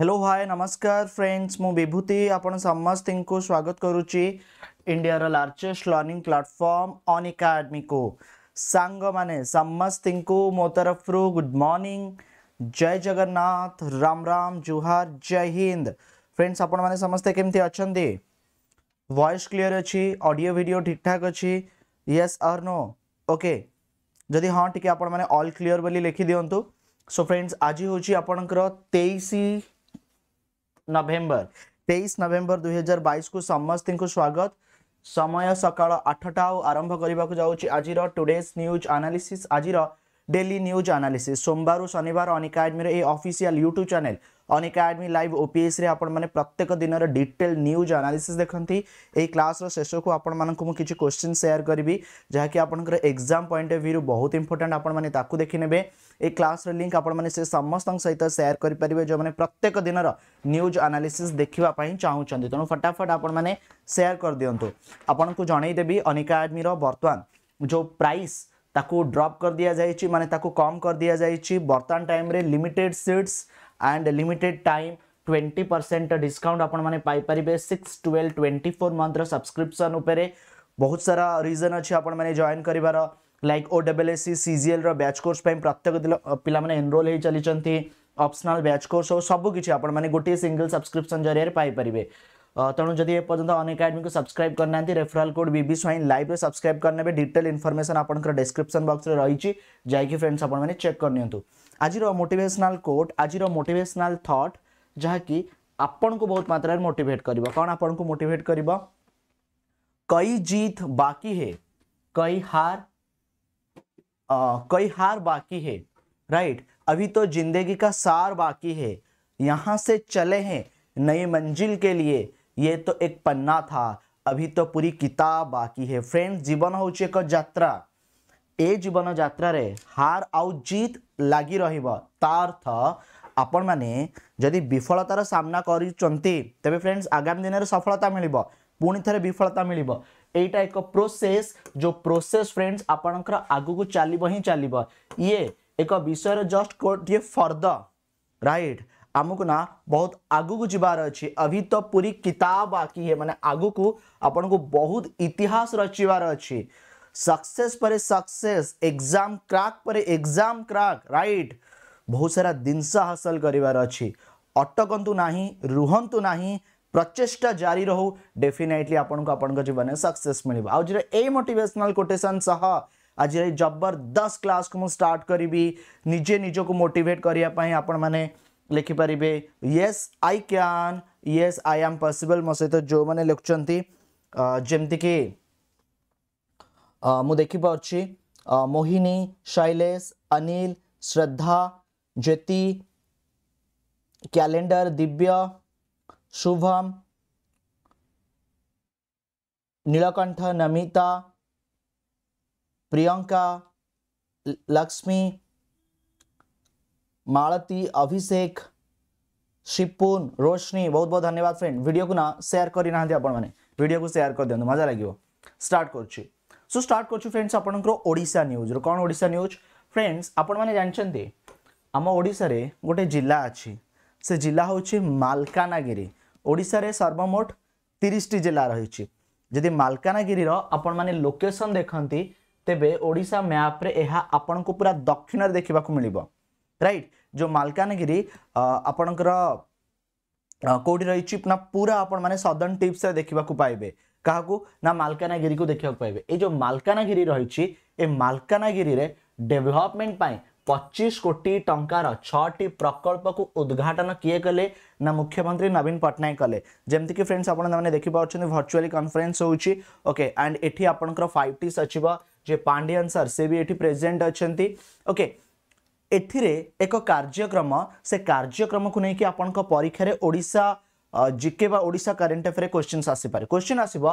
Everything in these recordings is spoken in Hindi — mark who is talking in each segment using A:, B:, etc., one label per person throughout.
A: हेलो हाय नमस्कार फ्रेंड्स मु विभूति आपण समस्त को स्वागत करुच्ची India largest learning platform Unacademy को सांग मैंने समस्त को मो तरफ रु गुड मॉर्निंग जय जगन्नाथ राम राम जुहार जय हिंद फ्रेंड्स आपण मैंने समस्ते केमती अच्छा वॉइस क्लियर अच्छी ऑडियो वीडियो ठीक ठाक अच्छी यस आर नो ओके जदि हाँ टी आपण क्लीयर बोली लिखिदिंतु सो फ्रेंड्स आज हूँ आपणकर तेईस नवेम्बर तेईस नभेम्बर दुई हजार बैस को समस्त स्वागत समय सकाल आठटा आरंभ करने को जाऊँच आज टुडेज न्यूज आनालीसीस् आज डेली न्यूज आनालीसीस् सोमवार शनिवार Unacademy YouTube channel Unacademy live ओपीएस रे प्रत्येक दिन डिटेल न्यूज आनालीसी देखती ए क्लास शेष को आपण क्वेश्चन सेयार करी जहाँकि आपंकर एग्जाम पॉइंट अफ भ्यू बहुत इंपोर्टेंट आपने देखने ये क्लास रिंक लिंक आपण से समस्त सहित सेयार करि जो मैंने प्रत्येक दिन न्यूज एनालिसिस देखापी चाहूँ तेणु फटाफट आपयार माने कर दिंतु आपन को जनईदेवि देबी बर्तमान जो प्राइस ताकू ड्रॉप कर दिया जाए मानते कम कर दिया जाए बर्तमान टाइम रे limited seats and limited time twenty percent discount आपने सिक्स ट्वेल्व ट्वेंटी फोर मंथ्र सब्सक्रिप्सन उपर बहुत सारा रिजन अच्छे आपने जॉइन कर like O double S C CGL रैच कोर्स प्रत्येक पे एनरोल हो चली अप्सनाल ब्याच कोर्स हो सबकि आपने गोटे सिंगल सब्सक्रिप्सन जरिए पारे तेणु जदि एपर्तंत अनेक एकाडेमी को सब्सक्राइब करना रेफराल कोड बी स्वाइन लाइव सब्सक्राइब करने डिटेल इनफर्मेसन आपंकर डेस्क्रिप्सन बक्स रही फ्रेंड्स आपने चेक करनी आज আজির মোটিভেসনাল কোট আজির মোটিভেসনাল থট যাকি को बहुत मात्रा ମୋଟିଭେଟ୍ କରିବ कर कौन ମୋଟିଭେଟ୍ को କଇ कर कई जीत बाकी है कई हार आ, कई हार बाकी है राइट अभी तो जिंदगी का सार बाकी है यहाँ से चले हैं नई मंजिल के लिए ये तो एक पन्ना था अभी तो पूरी किताब बाकी है फ्रेंड्स जीवन हो एक यात्रा ए जीवन रे हार आउ जीत लगि रर्थ आपण मैंने जदि विफलतार सामना कर तबे फ्रेंड्स आगामी दिन में सफलता मिल पुणी थे विफलता मिल या एक प्रोसेस जो प्रोसेस फ्रेंड्स आपणकर आग को चल चल ये एक विषय जस्ट गोटे फर्द रईट आमको ना बहुत आग को जबार अच्छे अभी तो पूरी किताब बाकी है मैंने आग को आपन को बहुत इतिहास रचार अच्छी सक्सेस पर सक्सेस एग्जाम क्राक पर एग्जाम क्राक राइट बहुत सारा जिनस हासिल करार अच्छी ना रुहतु ना प्रचेषा जारी रो डेफिनेटली को जीवन में सक्सेस मिल आज ए मोटिवेशनल कोटेसन सह आज जबरदस्त क्लास को मुझे स्टार्ट करी निजे निज को मोटेट करने आप लिखिपर येस आई क्या येस आई आम पसिबल मो सहित जो मैंने लिखुंट जमती कि ମୁଁ ଦେଖିପାରୁଛି मोहिनी ଶୈଲେଶ अनिल श्रद्धा ज्योति କ୍ୟାଲେଣ୍ଡର दिव्य शुभम नीलकंठ नमिता प्रियंका लक्ष्मी मालती अभिषेक सिपुन रोशनी बहुत बहुत धन्यवाद फ्रेंड वीडियो को ना शेयर करना आपण मैंने वीडियो को शेयर कर दिखाँ मजा लगे स्टार्ट कर सो स्टार्ट कर फ्रेंड्स आपणा न्यूज कौन ओडा न्यूज फ्रेंड्स आपने जानते आम ओडे गोटे जिला अच्छी से जिला हूँ मलकानगिरी ओडार सर्वमोट तीस टी जिला रही जदि मलकानगिरी आपण मैंने लोकेसन देखती तेरे ओडा मैप्रे आपण को पूरा दक्षिण देखा मिल रईट जो मलकानगिरी आपणकर कौटी रही पूरा आपण मैंने टीप्स देखा पाइबे କାହାକୁ ନା ମାଲକାନଗିରି କୁ ଦେଖିବାକୁ ପାଇବେ ଏ ଯୋଉ ମାଲକାନଗିରି ରହିଛି ଏ ମାଲକାନଗିରିରେ ଡେଭଲପମେଣ୍ଟ ପାଇଁ ପଚିଶ କୋଟି ଟଙ୍କାର ଛଅଟି ପ୍ରକଳ୍ପକୁ ଉଦ୍ଘାଟନ କିଏ କଲେ ନା ମୁଖ୍ୟମନ୍ତ୍ରୀ ନବୀନ ପଟ୍ଟନାୟକ କଲେ ଯେମିତିକି ଫ୍ରେଣ୍ଡସ୍ ଆପଣମାନେ ଦେଖିପାରୁଛନ୍ତି ଭର୍ଚୁଆଲି କନଫରେନ୍ସ ହେଉଛି ଓକେ ଆଣ୍ଡ ଏଠି ଆପଣଙ୍କର ଫାଇଭ୍ ଟି ସଚିବ ଯେ ପାଣ୍ଡିଆନ୍ ସାର୍ ସେ ବି ଏଠି ପ୍ରେଜେଣ୍ଟ ଅଛନ୍ତି ଓକେ ଏଥିରେ ଏକ କାର୍ଯ୍ୟକ୍ରମ ସେ କାର୍ଯ୍ୟକ୍ରମକୁ ନେଇକି ଆପଣଙ୍କ ପରୀକ୍ଷାରେ ଓଡ଼ିଶା जिके बाशा कैंट अफेयर क्वेश्चन आसपा क्वेश्चन आसव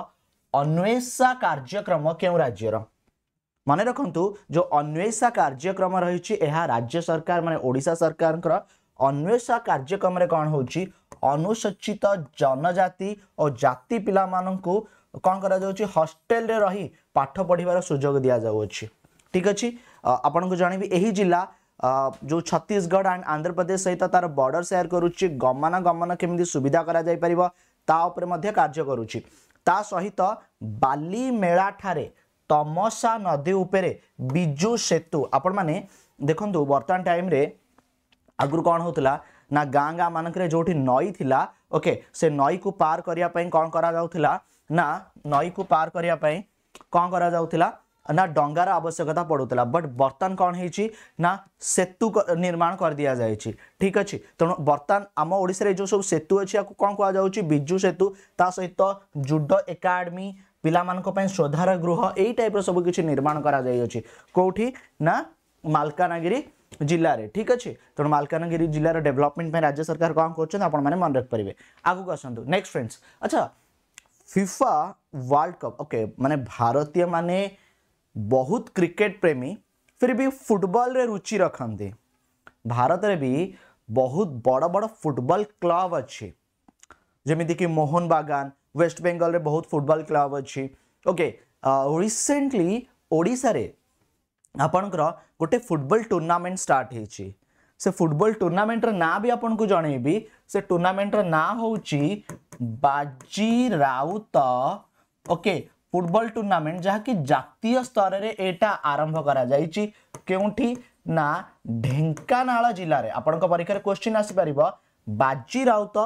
A: अन्वेषा कार्यक्रम क्यों राज्यर मन रखु जो अन्वेषा कार्यक्रम रही राज्य सरकार मान ओा सरकार अन्वेषा कार्यक्रम कौन हो अनुसूचित जनजाति और जाति पा कौन कर हस्टेल रही पाठ पढ़वार सुजोग दि जाऊँ ठीक अच्छे आपण को जानवी यही जिला जो छत्तीसगढ़ एंड आंध्र प्रदेश सहित तार बॉर्डर सेयार करुच्ची गमन गमन केमी सुविधा करापर कार्य करुच्ची ता सहित बालीमेला तमसा नदी उपरे विजु सेतु आपण मैंने देखु बर्तमान टाइम रे आगुरी कौन होता ना गाँ गाँ मानक जो नई थी ओके से नई को पार करने कौन करा ना नई को पार करने कौन करा ना डंगार आवश्यकता पड़ूगा बट बर्तन कौन होना सेतु निर्माण कर दिया जाए ठीक अच्छे तेणु बर्तमान आम ओडार जो सब सेतु अच्छी आपको कौन कहुच्च विजु सेतु ता सहित जुडो एकाडेमी पाई श्रद्धार गृह यही टाइप सबकि निर्माण कराई कौटी ना मालकानगिरी जिलार ठीक अच्छे तेणु मालकानगिरी जिलार डेभलपमेंट राज्य सरकार कौन कर मन रखिपारे आगक आसतु नेक्स्ट फ्रेंड्स अच्छा फिफा वर्ल्ड कप ओके माने भारतीय माने बहुत क्रिकेट प्रेमी फिर भी फुटबल रे रुचि रखते भारत रे भी बहुत बड़ बड़ फुटबल क्लब अच्छे जमीती कि मोहन बागान वेस्ट बेंगल रे बहुत फुटबल क्लब अच्छे ओके रिसेंटली ओडारे आपणकर गोटे फुटबल टूर्णमेंट स्टार्ट से फुटबल टूर्णमेंटर ना भी आपको जनइबि से टूर्णमेंटर ना हूँ बाजी राउत ओके ଫୁଟବଲ ଟୁର୍ଣ୍ଣାମେଣ୍ଟ ଯାହାକି ଜାତୀୟ ସ୍ତରରେ ଏଇଟା ଆରମ୍ଭ କରାଯାଇଛି କେଉଁଠି ନା ଢେଙ୍କାନାଳ ଜିଲ୍ଲାରେ ଆପଣଙ୍କ ପରୀକ୍ଷାରେ କ୍ୱେଶ୍ଚିନ୍ ଆସିପାରିବ ବାଜି ରାଉତ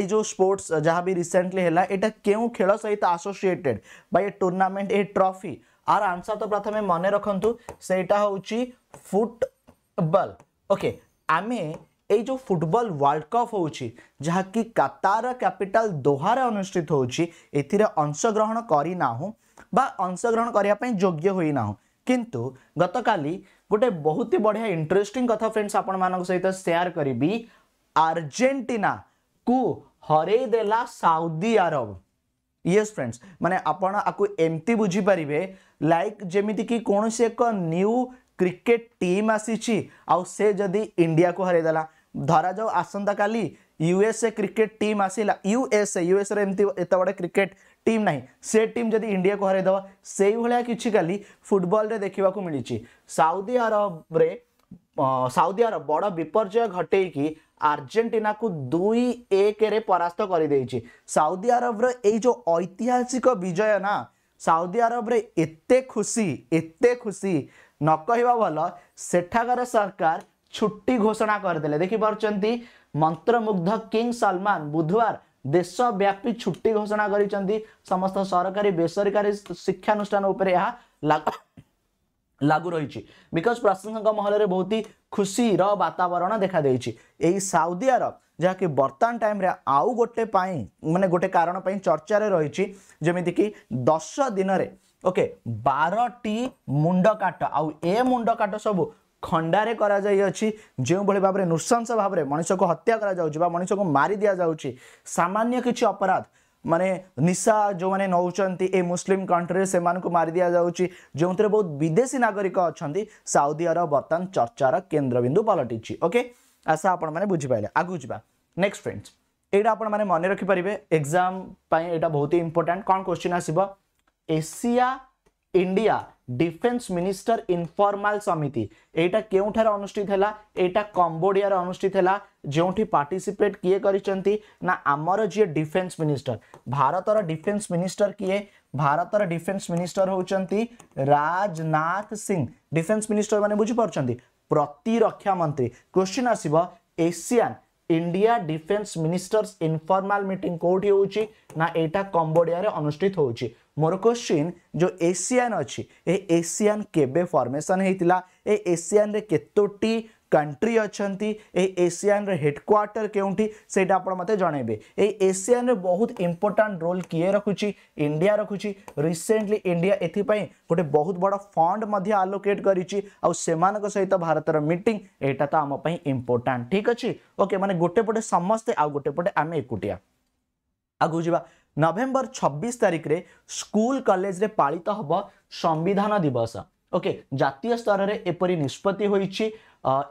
A: ଏଇ ଯେଉଁ ସ୍ପୋର୍ଟସ୍ ଯାହା ବି ରିସେଣ୍ଟଲି ହେଲା ଏଇଟା କେଉଁ ଖେଳ ସହିତ ଆସୋସିଏଟେଡ୍ ବା ଏ ଟୁର୍ଣ୍ଣାମେଣ୍ଟ ଏ ଟ୍ରଫି ଆର ଆନ୍ସର ତ ପ୍ରଥମେ ମନେ ରଖନ୍ତୁ ସେଇଟା ହେଉଛି ଫୁଟବଲ୍ ଓକେ ଆମେ ଏଇ ଯେଉଁ ଫୁଟବଲ ୱାର୍ଲଡ଼ କପ୍ ହେଉଛି ଯାହାକି କାତାର କ୍ୟାପିଟାଲ ଦୋହାରେ ଅନୁଷ୍ଠିତ ହେଉଛି ଏଥିରେ ଅଂଶଗ୍ରହଣ କରିନାହୁଁ ବା ଅଂଶଗ୍ରହଣ କରିବା ପାଇଁ ଯୋଗ୍ୟ ହୋଇନାହୁଁ କିନ୍ତୁ ଗତକାଲି ଗୋଟେ ବହୁତ ହି ବଢ଼ିଆ ଇଣ୍ଟରେଷ୍ଟିଂ କଥା ଫ୍ରେଣ୍ଡସ୍ ଆପଣମାନଙ୍କ ସହିତ ସେୟାର କରିବି ଆର୍ଜେଣ୍ଟିନାକୁ ହରେଇ ଦେଲା ସାଉଦି ଆରବ ୟେସ୍ ଫ୍ରେଣ୍ଡସ୍ ମାନେ ଆପଣ ଆକୁ ଏମିତି ବୁଝିପାରିବେ ଲାଇକ୍ ଯେମିତିକି କୌଣସି ଏକ ନ୍ୟୁ କ୍ରିକେଟ୍ ଟିମ୍ ଆସିଛି ଆଉ ସେ ଯଦି ଇଣ୍ଡିଆକୁ ହରେଇଦେଲା ଧରାଯାଉ ଆସନ୍ତାକାଲି ୟୁଏସ୍ଏ କ୍ରିକେଟ୍ ଟିମ୍ ଆସିଲା ୟୁଏସ୍ଏ ୟୁଏସ୍ଏରେ ଏମିତି ଏତେ ବଡ଼ କ୍ରିକେଟ୍ ଟିମ୍ ନାହିଁ ସେ ଟିମ୍ ଯଦି ଇଣ୍ଡିଆକୁ ହରାଇଦେବ ସେଇଭଳିଆ କିଛି କାଲି ଫୁଟବଲରେ ଦେଖିବାକୁ ମିଳିଛି ସାଉଦି ଆରବରେ ସାଉଦି ଆରବ ବଡ଼ ବିପର୍ଯ୍ୟୟ ଘଟେଇକି ଆର୍ଜେଣ୍ଟିନାକୁ ଦୁଇ ଏକରେ ପରାସ୍ତ କରିଦେଇଛି ସାଉଦି ଆରବର ଏଇ ଯେଉଁ ଐତିହାସିକ ବିଜୟ ନା ସାଉଦି ଆରବରେ ଏତେ ଖୁସି ଏତେ ଖୁସି ନ କହିବା ଭଲ ସେଠାକାର ସରକାର ଛୁଟି ଘୋଷଣା କରିଦେଲେ ଦେଖିପାରୁଛନ୍ତି ମନ୍ତ୍ରମୁଗ୍ଧ କିଙ୍ଗ ସଲମାନ ବୁଧବାର ଦେଶବ୍ୟାପୀ ଛୁଟି ଘୋଷଣା କରିଛନ୍ତି ସମସ୍ତ ସରକାରୀ ବେସରକାରୀ ଶିକ୍ଷାନୁଷ୍ଠାନ ଉପରେ ଏହା ଲାଗୁ ରହିଛି ବିକଜ ପ୍ରଶଂସକଙ୍କ ମହଲରେ ବହୁତ ହି ଖୁସିର ବାତାବରଣ ଦେଖାଦେଇଛି ଏହି ସାଉଦି ଆରବ ଯାହାକି ବର୍ତ୍ତମାନ ଟାଇମ୍ରେ ଆଉ ଗୋଟେ ପାଇଁ ମାନେ ଗୋଟେ କାରଣ ପାଇଁ ଚର୍ଚ୍ଚାରେ ରହିଛି ଯେମିତିକି ଦଶ ଦିନରେ ଓକେ ବାରଟି ମୁଣ୍ଡ କାଟ ଆଉ ଏ ମୁଣ୍ଡ କାଟ ସବୁ ଖଣ୍ଡାରେ କରାଯାଇଅଛି ଯେଉଁଭଳି ଭାବରେ ନୃଶଂସ ଭାବରେ ମଣିଷକୁ ହତ୍ୟା କରାଯାଉଛି ବା ମଣିଷକୁ ମାରି ଦିଆଯାଉଛି ସାମାନ୍ୟ କିଛି ଅପରାଧ ମାନେ ନିଶା ଯେଉଁମାନେ ନେଉଛନ୍ତି ଏ ମୁସଲିମ୍ କଣ୍ଟ୍ରିରେ ସେମାନଙ୍କୁ ମାରି ଦିଆଯାଉଛି ଯେଉଁଥିରେ ବହୁତ ବିଦେଶୀ ନାଗରିକ ଅଛନ୍ତି ସାଉଦି ଆରବ ବର୍ତ୍ତମାନ ଚର୍ଚ୍ଚାର କେନ୍ଦ୍ରବିନ୍ଦୁ ପାଲଟିଛି ଓକେ ଆଶା ଆପଣମାନେ ବୁଝିପାରିଲେ ଆଗକୁ ଯିବା ନେକ୍ସଟ ଫ୍ରେଣ୍ଡସ୍ ଏଇଟା ଆପଣମାନେ ମନେ ରଖିପାରିବେ ଏକ୍ଜାମ୍ ପାଇଁ ଏଇଟା ବହୁତ ଇମ୍ପୋର୍ଟାଣ୍ଟ କ'ଣ କ୍ୱେଶ୍ଚିନ୍ ଆସିବ Asia India defence minister informal ସମିତି ଏଇଟା କେଉଁଠାରେ ଅନୁଷ୍ଠିତ ହେଲା ଏଇଟା କମ୍ବୋଡ଼ିଆରେ ଅନୁଷ୍ଠିତ ହେଲା ଯେଉଁଠି ପାର୍ଟିସିପେଟ୍ କିଏ କରିଛନ୍ତି ନା ଆମର ଯିଏ ଡିଫେନ୍ସ ମିନିଷ୍ଟର ଭାରତର ଡିଫେନ୍ସ ମିନିଷ୍ଟର କିଏ ଭାରତର ଡିଫେନ୍ସ ମିନିଷ୍ଟର ହେଉଛନ୍ତି ରାଜନାଥ ସିଂ ଡିଫେନ୍ସ ମିନିଷ୍ଟର ମାନେ ବୁଝିପାରୁଛନ୍ତି ପ୍ରତିରକ୍ଷା ମନ୍ତ୍ରୀ କ୍ୱେଶ୍ଚିନ୍ ଆସିବ ASEAN India defence ministers informal meeting कौटी होची ना एटा कंबोडिया रे अनुष्ठित मोर क्वेश्चन जो एशियन अछि ए एशियन केबे फॉर्मेशन हेतिला ए एशियन रे केतोटी कंट्री अच्छा एसीआन हेडक्वार्टर के आपते जनइबे ये एसीआन बहुत इंपोर्टां रोल किए रखुच्छी इंडिया रखुच्छी रिसेंटली इंडिया एपाई गोटे बहुत बड़ फंड आलोकेट कर सहित भारतर मीटिंग यहाँ तो आमपाई इंपोर्टां ठीक अच्छे ओके मैंने गोटेपटे समस्ते आउ गोटेपटे आम एकुटिया आगे जा নভেম্বর ছবিশ তারিখে স্কুল কলেজে পালিত হব সংবিধান দিবস ওকে জাতীয় স্তরের এপরি নিষ্পতি হয়েছে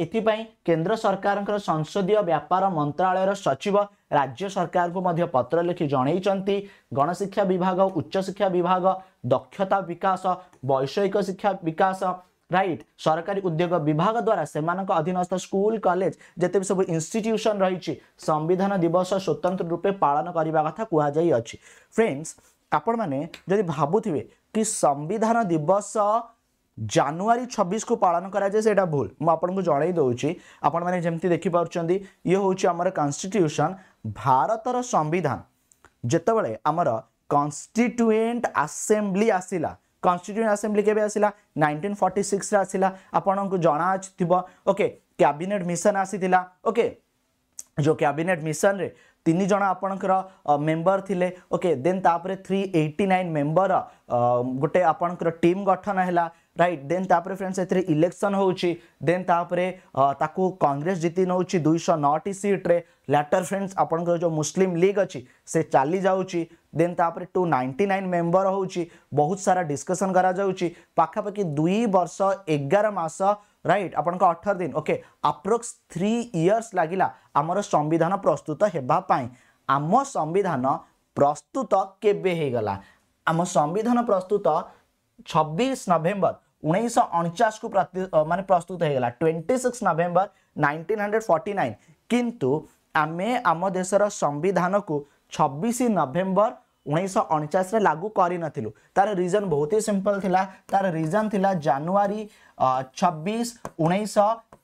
A: एपि केन्द्र सरकारको संसदीय व्यापार मन्त्रालयर सचिव राज्य सरकारको मध्य पत्र पत्रलेखि जनै गणशिक्षा विभाग उच्च शिक्षा विभाग दक्षता विकास वैषयिक शिक्षा विकास राइट सरकारी उद्योग विभाग द्वारा विभागद्वारा अधीनस्थ स्कुल कलेज जति सबै इन्स्टिट्युसन रहेछ संविधान दिवस स्वतंत्र रूपे पालन पान कथा जाय अछि फ्रेंड्स माने आपि भा कि संविधान दिवस जानुरी छब्स को पालन कराए से भूल मुझे जनई दौर आपण मैंने जमी ये हूँ आम कन्स्टिट्यूशन भारतर संविधान जोबले आमर कन्स्टिट्युएंट आसेम्बली आसला कन्स्टिट्युएंट आसेम्बली के आसला नाइंटीन फर्टी सिक्स आसला आपण को जना ओके कैबिनेट मिशन आसी ओके जो कैबिनेट मिशन रे तीन जन आपण मेम्बर थे ओके देन तापरे थ्री एट्टी नाइन मेम्बर गोटे आपण टीम गठन है রাইট দেন তাপরে ফ্রেন্ডস এতে ইলেকশন হচ্ছে দেন তাপরে তাকে কংগ্রেস জিতি নেଉଛି দুইশ নটি সিট্রে ল্যাটর ফ্রেন্ডস আপনার যে মুসলিম লিগ অছি সে চালি যাচ্ছি দেন তাপরে টু নাইন্টি নাইন মেম্বর হচ্ছে বহুত সারা ডিসকসন করা যাচ্ছে পাখাপাখি দুই বর্ষ এগার মাস রাইট আপনার অঠর দিন ওকে আপ্রোক্স থ্রি ইয়র্স লাগিলা আমার সংবিধান প্রস্তুত হওয়া আম সংবিধান প্রস্তুত কেবে হয়ে গলা আম সংবিধান প্রস্তুত ছবিশ নভেম্বর उन्यश अचासको म प्रस्तुत हो गला twenty six November nineteen hundred forty nine किंतु आम आम देश र सम्विधानको छब्बिस नभेम्बर उन्े अस लागु गरिन तार रिजन बहुत ही सिंपल थिला तार थािजन थिला जनवरी छब्बीस उन्नीस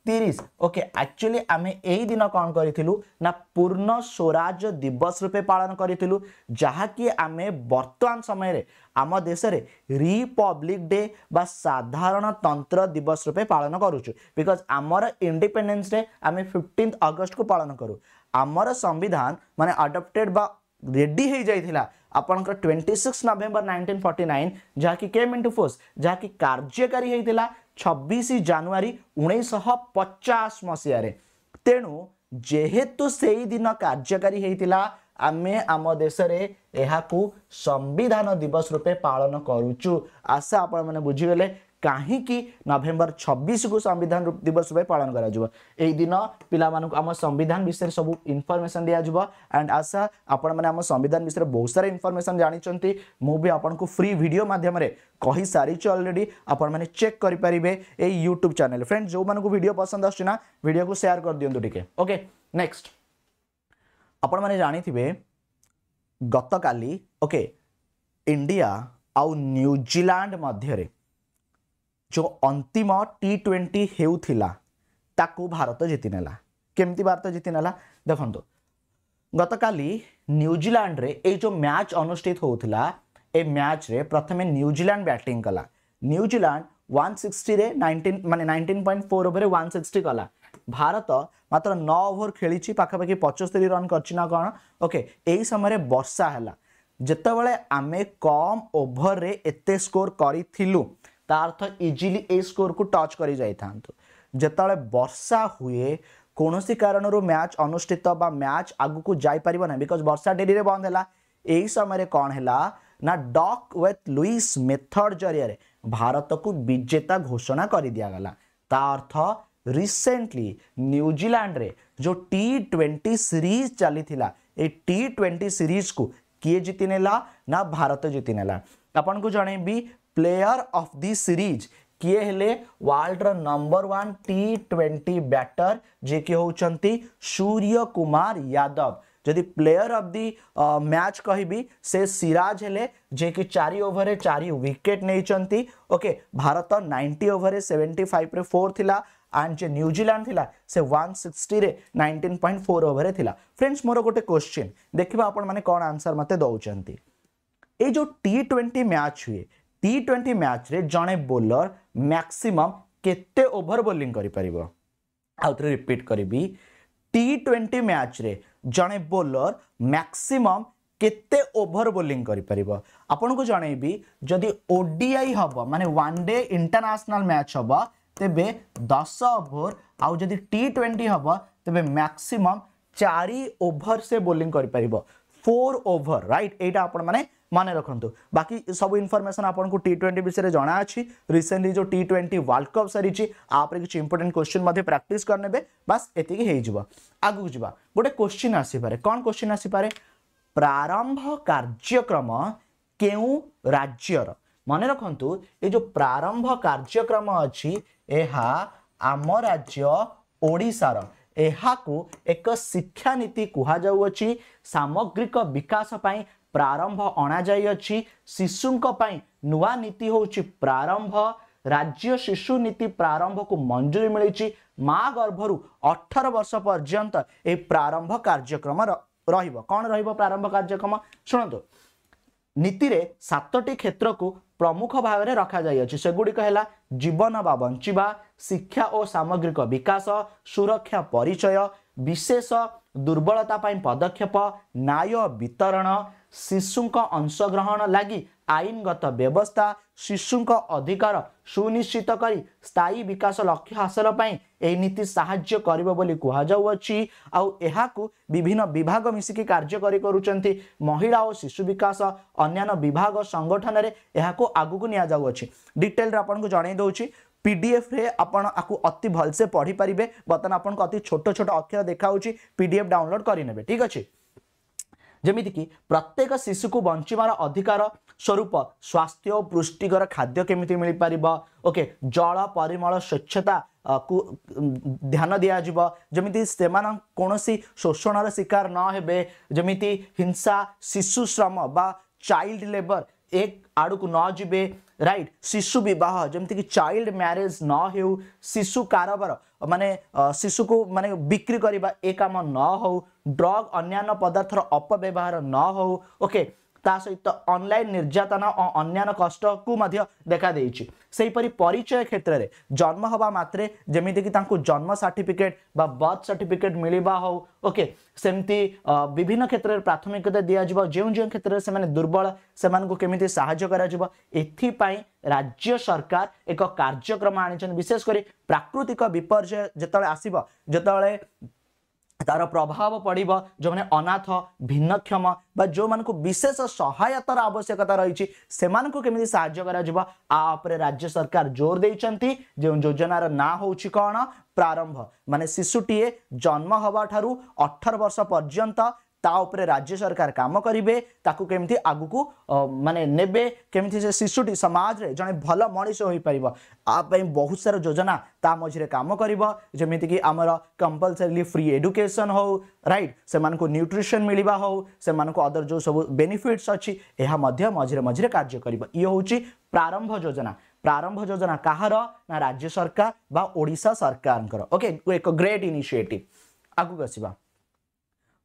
A: তিরিশ ওকে ଆକ୍ଚୁଆଲି ଆମେ ଏଇ ଦିନ କ'ଣ କରିଥିଲୁ ନା ପୂର୍ଣ୍ଣ ସ୍ୱରାଜ ଦିବସ ରୂପେ ପାଳନ କରିଥିଲୁ ଯାହାକି ଆମେ ବର୍ତ୍ତମାନ ସମୟରେ ଆମ ଦେଶରେ ରିପବ୍ଲିକ୍ ଡେ ବା ସାଧାରଣତନ୍ତ୍ର ଦିବସ ରୂପେ ପାଳନ କରୁଛୁ ବିକଜ ଆମର ଇଣ୍ଡିପେଣ୍ଡେନ୍ସ ଡେ ଆମେ ଫିଫ୍ଟିନ୍ଥ ଅଗଷ୍ଟକୁ ପାଳନ କରୁ ଆମର ସମ୍ବିଧାନ ମାନେ ଆଡପ୍ଟେଡ଼୍ ବା ରେଡ଼ି ହୋଇଯାଇଥିଲା ଆପଣଙ୍କର twenty six November nineteen forty nine ଯାହାକି କେମ୍ ଇଣ୍ଟୁ ଫୋର୍ସ ଯାହାକି କାର୍ଯ୍ୟକାରୀ ହୋଇଥିଲା ଛବିଶ ଜାନୁଆରୀ ଉଣେଇଶହ ପଚାଶ ମସିହାରେ ତେଣୁ ଯେହେତୁ ସେଇଦିନ କାର୍ଯ୍ୟକାରୀ ହେଇଥିଲା ଆମେ ଆମ ଦେଶରେ ଏହାକୁ ସମ୍ବିଧାନ ଦିବସ ରୂପେ ପାଳନ କରୁଛୁ ଆଶା ଆପଣମାନେ ବୁଝିଗଲେ कहीं नभेम्बर छब्बीस को संविधान दिवस रूप पालन करा हम संविधान विषय सब इनफर्मेसन दिजा एंड आशा आपण मैंने संविधान विषय बहुत सारा इनफर्मेसन जानते मुझे आपको फ्री भिड मध्यम कही सारी अलरेडी आपने चेक ये यूट्यूब चेल फ्रेंड जो मूँ भिड पसंद आसना भिड को सेयार कर दिखुं टी ओके नेक्स्ट आपण मैंने जानते गत काली ओके इंडिया आउ न्यूजिलैंड मध्यरे ଯେଉଁ ଅନ୍ତିମ ଟି ଟ୍ୱେଣ୍ଟି ହେଉଥିଲା ତାକୁ ଭାରତ ଜିତିନେଲା କେମିତି ଭାରତ ଜିତିନେଲା ଦେଖନ୍ତୁ ଗତକାଲି ନ୍ୟୁଜିଲାଣ୍ଡରେ ଏଇ ଯେଉଁ ମ୍ୟାଚ୍ ଅନୁଷ୍ଠିତ ହେଉଥିଲା ଏ ମ୍ୟାଚ୍ରେ ପ୍ରଥମେ ନ୍ୟୁଜିଲାଣ୍ଡ ବ୍ୟାଟିଂ କଲା ନ୍ୟୁଜିଲାଣ୍ଡ ୱାନ୍ ସିକ୍ସଟିରେ ନାଇଣ୍ଟିନ୍ ମାନେ ନାଇଣ୍ଟିନ୍ ପଏଣ୍ଟ ଫୋର୍ ଓଭରରେ ୱାନ୍ ସିକ୍ସଟି କଲା ଭାରତ ମାତ୍ର ନଅ ଓଭର ଖେଳିଛି ପାଖାପାଖି ପଞ୍ଚସ୍ତରୀ ରନ୍ କରିଛି ନା କ'ଣ ଓକେ ଏହି ସମୟରେ ବର୍ଷା ହେଲା ଯେତେବେଳେ ଆମେ କମ୍ ଓଭରରେ ଏତେ ସ୍କୋର କରିଥିଲୁ तार्थ इजिली ए स्कोर को टच कर जिते बर्षा हुए कौन सी कारण मैच अनुष्ठित मैच आग को जापर बिकज वर्षा डेरी बंद है यही समय कौन है ना डक वेथ लुईस मेथड जरिया भारत को विजेता घोषणा कर दिगला तार्थ रिसेंटली न्यूजीलैंड रे जो टी ट्वेंटी सीरीज चली ट्वेंटी सीरीज को किए जीति ना भारत जीति नेला आपन को जनबी प्लेयर ऑफ दि सीरीज किए हेले world number one T twenty batter जे कि हूँ सूर्य कुमार यादव जदि प्लेयर ऑफ दि मैच कह से सिराज हेले जे कि चारि ओभर चारि विकेट नहीं okay Bharat ninety over seventy five रे फोर थिला एंड जे न्यूजीलैंड थिला से one sixty nineteen point four over थिला फ्रेंड्स मोर गोटे क्वेश्चन देखा आपण मैंने कौन आंसर मत दौर ये जो टी ट्वेंटी मैच हुए ଟି ଟ୍ୱେଣ୍ଟି ମ୍ୟାଚ୍ରେ ଜଣେ ବୋଲର ମ୍ୟାକ୍ସିମମ୍ କେତେ ଓଭର ବୋଲିଂ କରିପାରିବ ଆଉଥରେ ରିପିଟ୍ କରିବି ଟି ଟ୍ୱେଣ୍ଟି ମ୍ୟାଚ୍ରେ ଜଣେ ବୋଲର ମ୍ୟାକ୍ସିମମ୍ କେତେ ଓଭର ବୋଲିଂ କରିପାରିବ ଆପଣଙ୍କୁ ଜଣେଇବି ଯଦି ଓଡିଆଇ ହେବ ମାନେ ୱାନ୍ ଡେ ଇଣ୍ଟରନ୍ୟାସନାଲ୍ ମ୍ୟାଚ୍ ହେବ ତେବେ ଦଶ ଓଭର ଆଉ ଯଦି ଟି ଟ୍ୱେଣ୍ଟି ହେବ ତେବେ ମ୍ୟାକ୍ସିମମ୍ ଚାରି ଓଭର ସେ ବୋଲିଂ କରିପାରିବ ଫୋର୍ ଓଭର ରାଇଟ୍ ଏଇଟା ଆପଣମାନେ ମନେ ରଖନ୍ତୁ ବାକି ସବୁ ଇନଫର୍ମେସନ୍ ଆପଣଙ୍କୁ ଟି ଟ୍ୱେଣ୍ଟି ବିଷୟରେ ଜଣାଅଛି ରିସେଣ୍ଟଲି ଯେଉଁ ଟି ଟ୍ୱେଣ୍ଟି ୱାର୍ଲଡ କପ୍ ସାରିଛି ଆପରେ କିଛି ଇମ୍ପୋର୍ଟାଣ୍ଟ କ୍ୱେଶ୍ଚିନ୍ ମଧ୍ୟ ପ୍ରାକ୍ଟିସ୍ କରିନେବେ ବାସ୍ ଏତିକି ହେଇଯିବ ଆଗକୁ ଯିବା ଗୋଟେ କ୍ୱେଶ୍ଚିନ୍ ଆସିପାରେ କ'ଣ କ୍ୱେଶ୍ଚିନ୍ ଆସିପାରେ ପ୍ରାରମ୍ଭ କାର୍ଯ୍ୟକ୍ରମ କେଉଁ ରାଜ୍ୟର ମନେ ରଖନ୍ତୁ ଏ ଯେଉଁ ପ୍ରାରମ୍ଭ କାର୍ଯ୍ୟକ୍ରମ ଅଛି ଏହା ଆମ ରାଜ୍ୟ ଓଡ଼ିଶାର ଏହାକୁ ଏକ ଶିକ୍ଷାନୀତି କୁହାଯାଉଅଛି ସାମଗ୍ରିକ ବିକାଶ ପାଇଁ प्रारंभ अछि प्रारम्भ अणाइछि नुवा नीति हौ चाहिँ प्रारम्भ राज्य शिशु नीति प्रारंभ को प्रारम्भको मज्जुरी मां गर्भरु 18 वर्ष पर्यंत ए प्रारम्भ कार्यक्रम रहिबो प्रारंभ कार्यक्रम शुत नीति रे सातटी क्षेत्र को प्रमुख रे रखा कहला जीवन बा बंचिबा शिक्षा ओ ओस्रिक विकास सुरक्षा परिचय विशेष दुर्बलता पय पदक्षेप न्याय वितरण ଶିଶୁଙ୍କ ଅଂଶଗ୍ରହଣ ଲାଗି ଆଇନଗତ ବ୍ୟବସ୍ଥା ଶିଶୁଙ୍କ ଅଧିକାର ସୁନିଶ୍ଚିତ କରି ସ୍ଥାୟୀ ବିକାଶ ଲକ୍ଷ୍ୟ ହାସଲ ପାଇଁ ଏହି ନୀତି ସାହାଯ୍ୟ କରିବ ବୋଲି କୁହାଯାଉଅଛି ଆଉ ଏହାକୁ ବିଭିନ୍ନ ବିଭାଗ ମିଶିକି କାର୍ଯ୍ୟକାରୀ କରୁଛନ୍ତି ମହିଳା ଓ ଶିଶୁ ବିକାଶ ଅନ୍ୟାନ୍ୟ ବିଭାଗ ସଂଗଠନରେ ଏହାକୁ ଆଗକୁ ନିଆଯାଉଅଛି ଡିଟେଲରେ ଆପଣଙ୍କୁ ଜଣାଇ ଦେଉଛି পিডিএফে আপনার আকু অতি ভালসে পড়ি পারিবে বর্তমান আপনার অতি ছোট ছোট অক্ষর দেখা হচ্ছে পিডিএফ ডাউনলোড করে নেবে ঠিক আছে जमीक प्रत्येक शिशु को बचार अधिकार स्वरूप स्वास्थ्य और पुष्टिकर खाद्य केमी मिल पार ओके जल परिम स्वच्छता को ध्यान जमी से कौन सी शोषण शिकार नए जमी हिंसा शिशुश्रम व चाइल्ड लेबर एक आड़ को नजे রাইট শিশু বিবাহ যেমিতিকি চাইল্ড ম্যারেজ ন ହେଉ ଶିଶୁ କାରବାର ମାନେ ଶିଶୁକୁ ମାନେ ବିକ୍ରି କରିବା ଏ କାମ ନ ହେଉ ଡ୍ରଗ୍ ଅନ୍ୟାନ୍ୟ ପଦାର୍ଥର ଅପବ୍ୟବହାର ନ ହେଉ ଓକେ ତା ସହିତ ଅନଲାଇନ୍ ନିର୍ଯାତନା ଓ ଅନ୍ୟାନ୍ୟ କଷ୍ଟକୁ ମଧ୍ୟ ଦେଖାଦେଇଛି ସେହିପରି ପରିଚୟ କ୍ଷେତ୍ରରେ ଜନ୍ମ ହେବା ମାତ୍ରେ ଯେମିତିକି ତାଙ୍କୁ ଜନ୍ମ ସାର୍ଟିଫିକେଟ୍ ବା ବର୍ଥ ସାର୍ଟିଫିକେଟ୍ ମିଳିବା ହେଉ ଓକେ ସେମିତି ବିଭିନ୍ନ କ୍ଷେତ୍ରରେ ପ୍ରାଥମିକତା ଦିଆଯିବ ଯେଉଁ ଯେଉଁ କ୍ଷେତ୍ରରେ ସେମାନେ ଦୁର୍ବଳ ସେମାନଙ୍କୁ କେମିତି ସାହାଯ୍ୟ କରାଯିବ ଏଥିପାଇଁ ରାଜ୍ୟ ସରକାର ଏକ କାର୍ଯ୍ୟକ୍ରମ ଆଣିଛନ୍ତି ବିଶେଷ କରି ପ୍ରାକୃତିକ ବିପର୍ଯ୍ୟୟ ଯେତେବେଳେ ଆସିବ ଯେତେବେଳେ तार प्रभाव पड़ जो मैंने अनाथ भिन्नक्षम जो मान विशेष सहायतार आवश्यकता रही सेमि साज्य राज्य सरकार जोर देती जो योजनार ना हूँ कौन प्रारंभ मान शिशुटीए जन्म हवा ठार अठर वर्ष पर्यंत ता राज्य सरकार काम करे ताकू आग को मानने ने केमती से शिशुटी समाज में जने भल मनीष हो पार बहुत सारा योजना ता मझे कम करमतीक आमर कंपलसरिली फ्री एडुकेशन हो रईट से न्यूट्रिशन मिलवा हो से अदर जो सब बेनिफिट्स अच्छी यह मझे मझे कार्य कर ये हूँ प्रारंभ योजना प्रारंभ योजना कह रहा राज्य सरकार वा ओडिशा सरकार ओके एक ग्रेट इनिशिएटिव आगु आसवा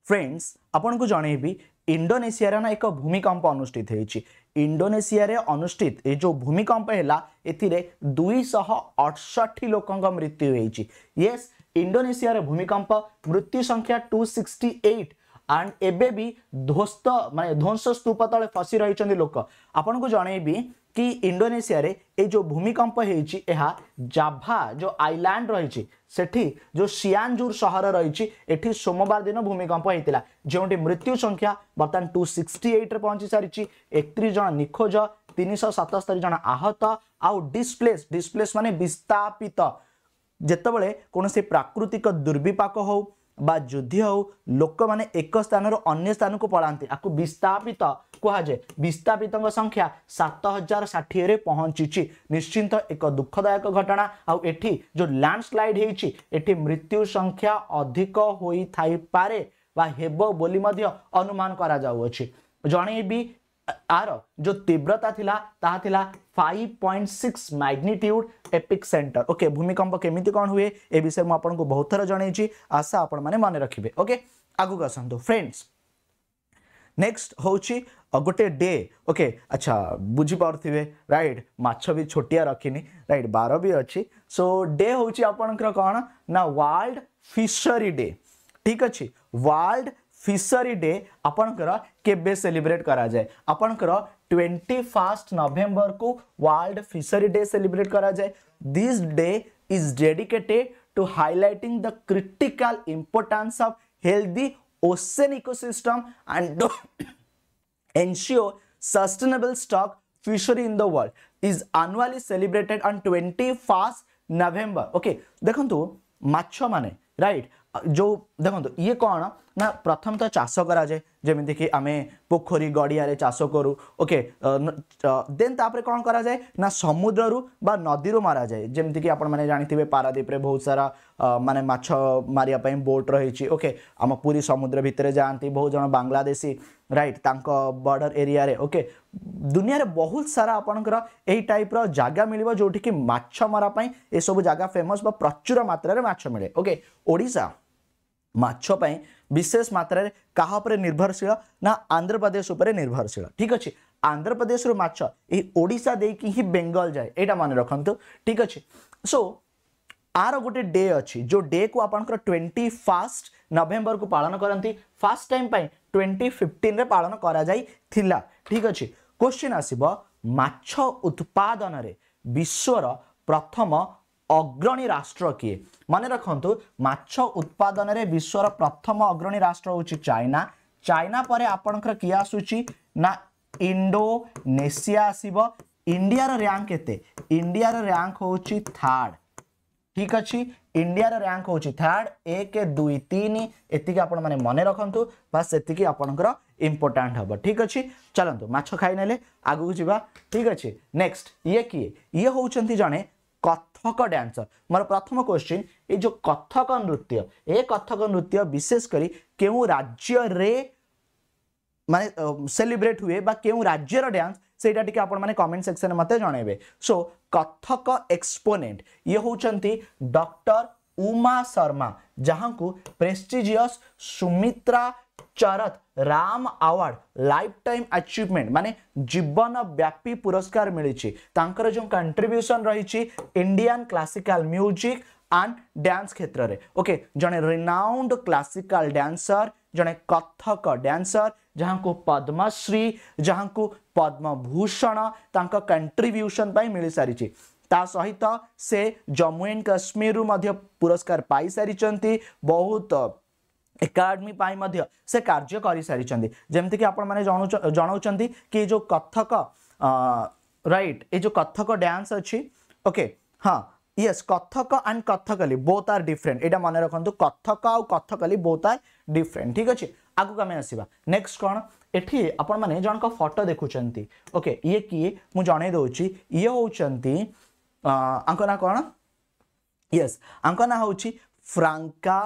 A: ફ્રેન્ડ્સ આપણને જણાવી ઇન્ડોનેશિયાના એક ભૂમિકંપ અનુષ્ઠિત ହେଇଛି ઇન્ડોનેશિયાରେ અનુષ્ઠિત એ જો ભૂમિકંપ ହେଲା ଏଥିରେ ଦୁଇଶହ ଅଠଷଠି ଲୋକଙ୍କ ମୃତ୍ୟୁ ହେଇଛି ୟେସ୍ ଇଣ୍ଡୋନେସିଆରେ ଭୂମିକମ୍ପ ମୃତ୍ୟୁ ସଂଖ୍ୟା ଟୁ ସିକ୍ସଟି ଏଇଟ୍ ଆଣ୍ଡ ଏବେ ବି ଧ୍ୱସ୍ତ ମାନେ ଧ୍ୱଂସ ସ୍ତୂପ ତଳେ ଫସି ରହିଛନ୍ତି ଲୋକ ଆପଣଙ୍କୁ ଜଣାଇବି ઈન્ડોનેશિયા રે એ જો ભૂકંપ હેઈ ચી એહા જાભા જો આઈલેન્ડ રહી ચી સેઠી જો સિયાનજુર શહેર રહી ચી એઠી સોમવાર દિન ભૂકંપ હેઈ તલા જોંટી મૃત્યુ સંખ્યા બર્તન 268 પર પહોંચી સરી ચી 31 જણા નિખોજ 377 જણા আহত આઉ ડિસ્પ્લેસ ડિસ્પ્લેસ माने વિસ્થાપિત જેતબળે કોનસી પ્રકૃતિક દુર્વિપાક હો ବା ଯୁଦ୍ଧ ହେଉ ଲୋକମାନେ ଏକ ସ୍ଥାନରୁ ଅନ୍ୟ ସ୍ଥାନକୁ ପଳାନ୍ତି ଆକୁ ବିସ୍ଥାପିତ କୁହାଯାଏ ବିସ୍ଥାପିତଙ୍କ ସଂଖ୍ୟା ସାତ ହଜାର ଷାଠିଏରେ ପହଞ୍ଚିଛି ନିଶ୍ଚିନ୍ତ ଏକ ଦୁଃଖଦାୟକ ଘଟଣା ଆଉ ଏଠି ଯେଉଁ ଲ୍ୟାଣ୍ଡସ୍ଲାଇଡ୍ ହେଇଛି ଏଠି ମୃତ୍ୟୁ ସଂଖ୍ୟା ଅଧିକ ହୋଇଥାଇପାରେ ବା ହେବ ବୋଲି ମଧ୍ୟ ଅନୁମାନ କରାଯାଉଅଛି ଜଣେଇବି आर जो तीव्रता थिला ता थिला 5.6 मैग्निट्यूड एपिक सेंटर ओके भूमिकंप केमिति कोन हुए ए विषय म आपन को बहुत थर जणै छी आशा आपन माने माने रखिबे ओके आगु का संतो फ्रेंड्स नेक्स्ट होची गोटे डे ओके अच्छा बुझी पारथिबे राइट माछ भी छोटिया रखिनी राइट 12 भी अछि सो डे होची आपन कोन ना वर्ल्ड फिशरी डे ठीक अछि वर्ल्ड फिशरी डे आपणकर केबे सेलिब्रेट कराए आपणकर ट्वेंटी फास्ट नवेम्बर को वर्ल्ड फिशरी डे सेलिब्रेट कराए this day is dedicated to highlighting the critical importance of healthy ocean ecosystem and ensure sustainable stock fishery in the world is annually celebrated on 21st November okay দেখুন তো মাছ राइट जो देखो ये कौन ना प्रथम तो चाष कराए जमीती कि आम पोखरी गड़िया चाष करूँ ओके देन कौन कराए ना समुद्र बा नदी मारा जाए जमीती कि आपण जानते पारादीप बहुत सारा मानने माछ मारिया बोट रही ओके आम पूरी समुद्र भितर जाती बहुत जन बांग्लादेशी রাইট তাঙ্ক বর্ডর এরিয়ারে ওকে দুনিয়ারে বহুত সারা আপনার এই টাইপর জায়গা মিলব যেটিকি মাছ মরা এসব জায়গা ফেমস বা প্রচুর মাত্রার মাছ মিলে ওকে ওড়শা মাছ বিশেষ মাত্রায় কাহা উপরে নির্ভরশীল না আন্ধ্রপ্রদেশ উপরে নির্ভরশীল ঠিক আছে আন্ধ্রপ্রদেশর মাছ এই ওড়শা দিয়ে হি বেঙ্গল যায় এটা মনে রাখতু ঠিক আছে সো आर गोटे डे अच्छी जो डे को आप ट्वेंटी फास्ट नभेम्बर को पालन करती फास्ट टाइम पर ट्वेंटी फिफ्टन पालन करा ठीक अच्छे क्वेश्चन आसब মাছ উৎপাদনরে বিশ্বর প্রথম অগ্রণী রাষ্ট্র কি মনে রাখতু মাছ উৎপাদনরে বিশ্বর প্রথম অগ্রণী রাষ্ট্র হচ্ছে চাইনা চাইনা পরে আপনার কি আসুচি না ইন্ডোনেসিয়া আসব ইন্ডিয়ার র্যাঙ্ক এতে ইন্ডিয়ার র্যাঙ্ক হচ্ছে থার্ড ठीक अच्छे इंडिया रैंक हूँ थार्ड एक दुई तीन एति की आप मन रखु बस ये आपणकर इम्पोर्टाट हम ठीक अच्छे चलत माइन आगक जावा ठीक अच्छे नेक्स्ट ये किए ये हूँ जड़े कथक डांसर मोर प्रथम क्वेश्चन ये जो कथक नृत्य ए कथक नृत्य विशेषकर के राज्य मान सेलिब्रेट हुए बा राज्यर डांस से आप कमेंट सेक्शन में मत जन सो कथक एक्सपोनेंट ये हूँ डॉक्टर उमा शर्मा जहां को prestigious Sumitra Charat Ram award lifetime achievement माने जीवन व्यापी पुरस्कार मिली जो कंट्रीब्यूशन रही Indian classical music and dance क्षेत्र में ओके जड़े रिनाउंड क्लासिकल डांसर जड़े कथक डांसर जहाँ को पद्मश्री जहाँ को पद्मभूषण कंट्रब्यूशन मिल सारी ता सहित से जम्मू एंड काश्मीर पुरस्कार पाई सारी बहुत एकाडेमी से कार्य कर सारी जमीक आप जनाऊँ कि जो कथक रईट ये जो कथक डांस अच्छी ओके हाँ yes Kathak and Kathakali both are different एटा mane रखंतु कथक आ कथकली बोथ आर डिफरेंट ठीक अछि आगु आम आसीबा नेक्स्ट कौन एटी आपण मैंने जनक फटो चंती ओके ये मु मुझे दउ छी ये हूँ ना कोन यस अंकना ना हूँ फ्रांका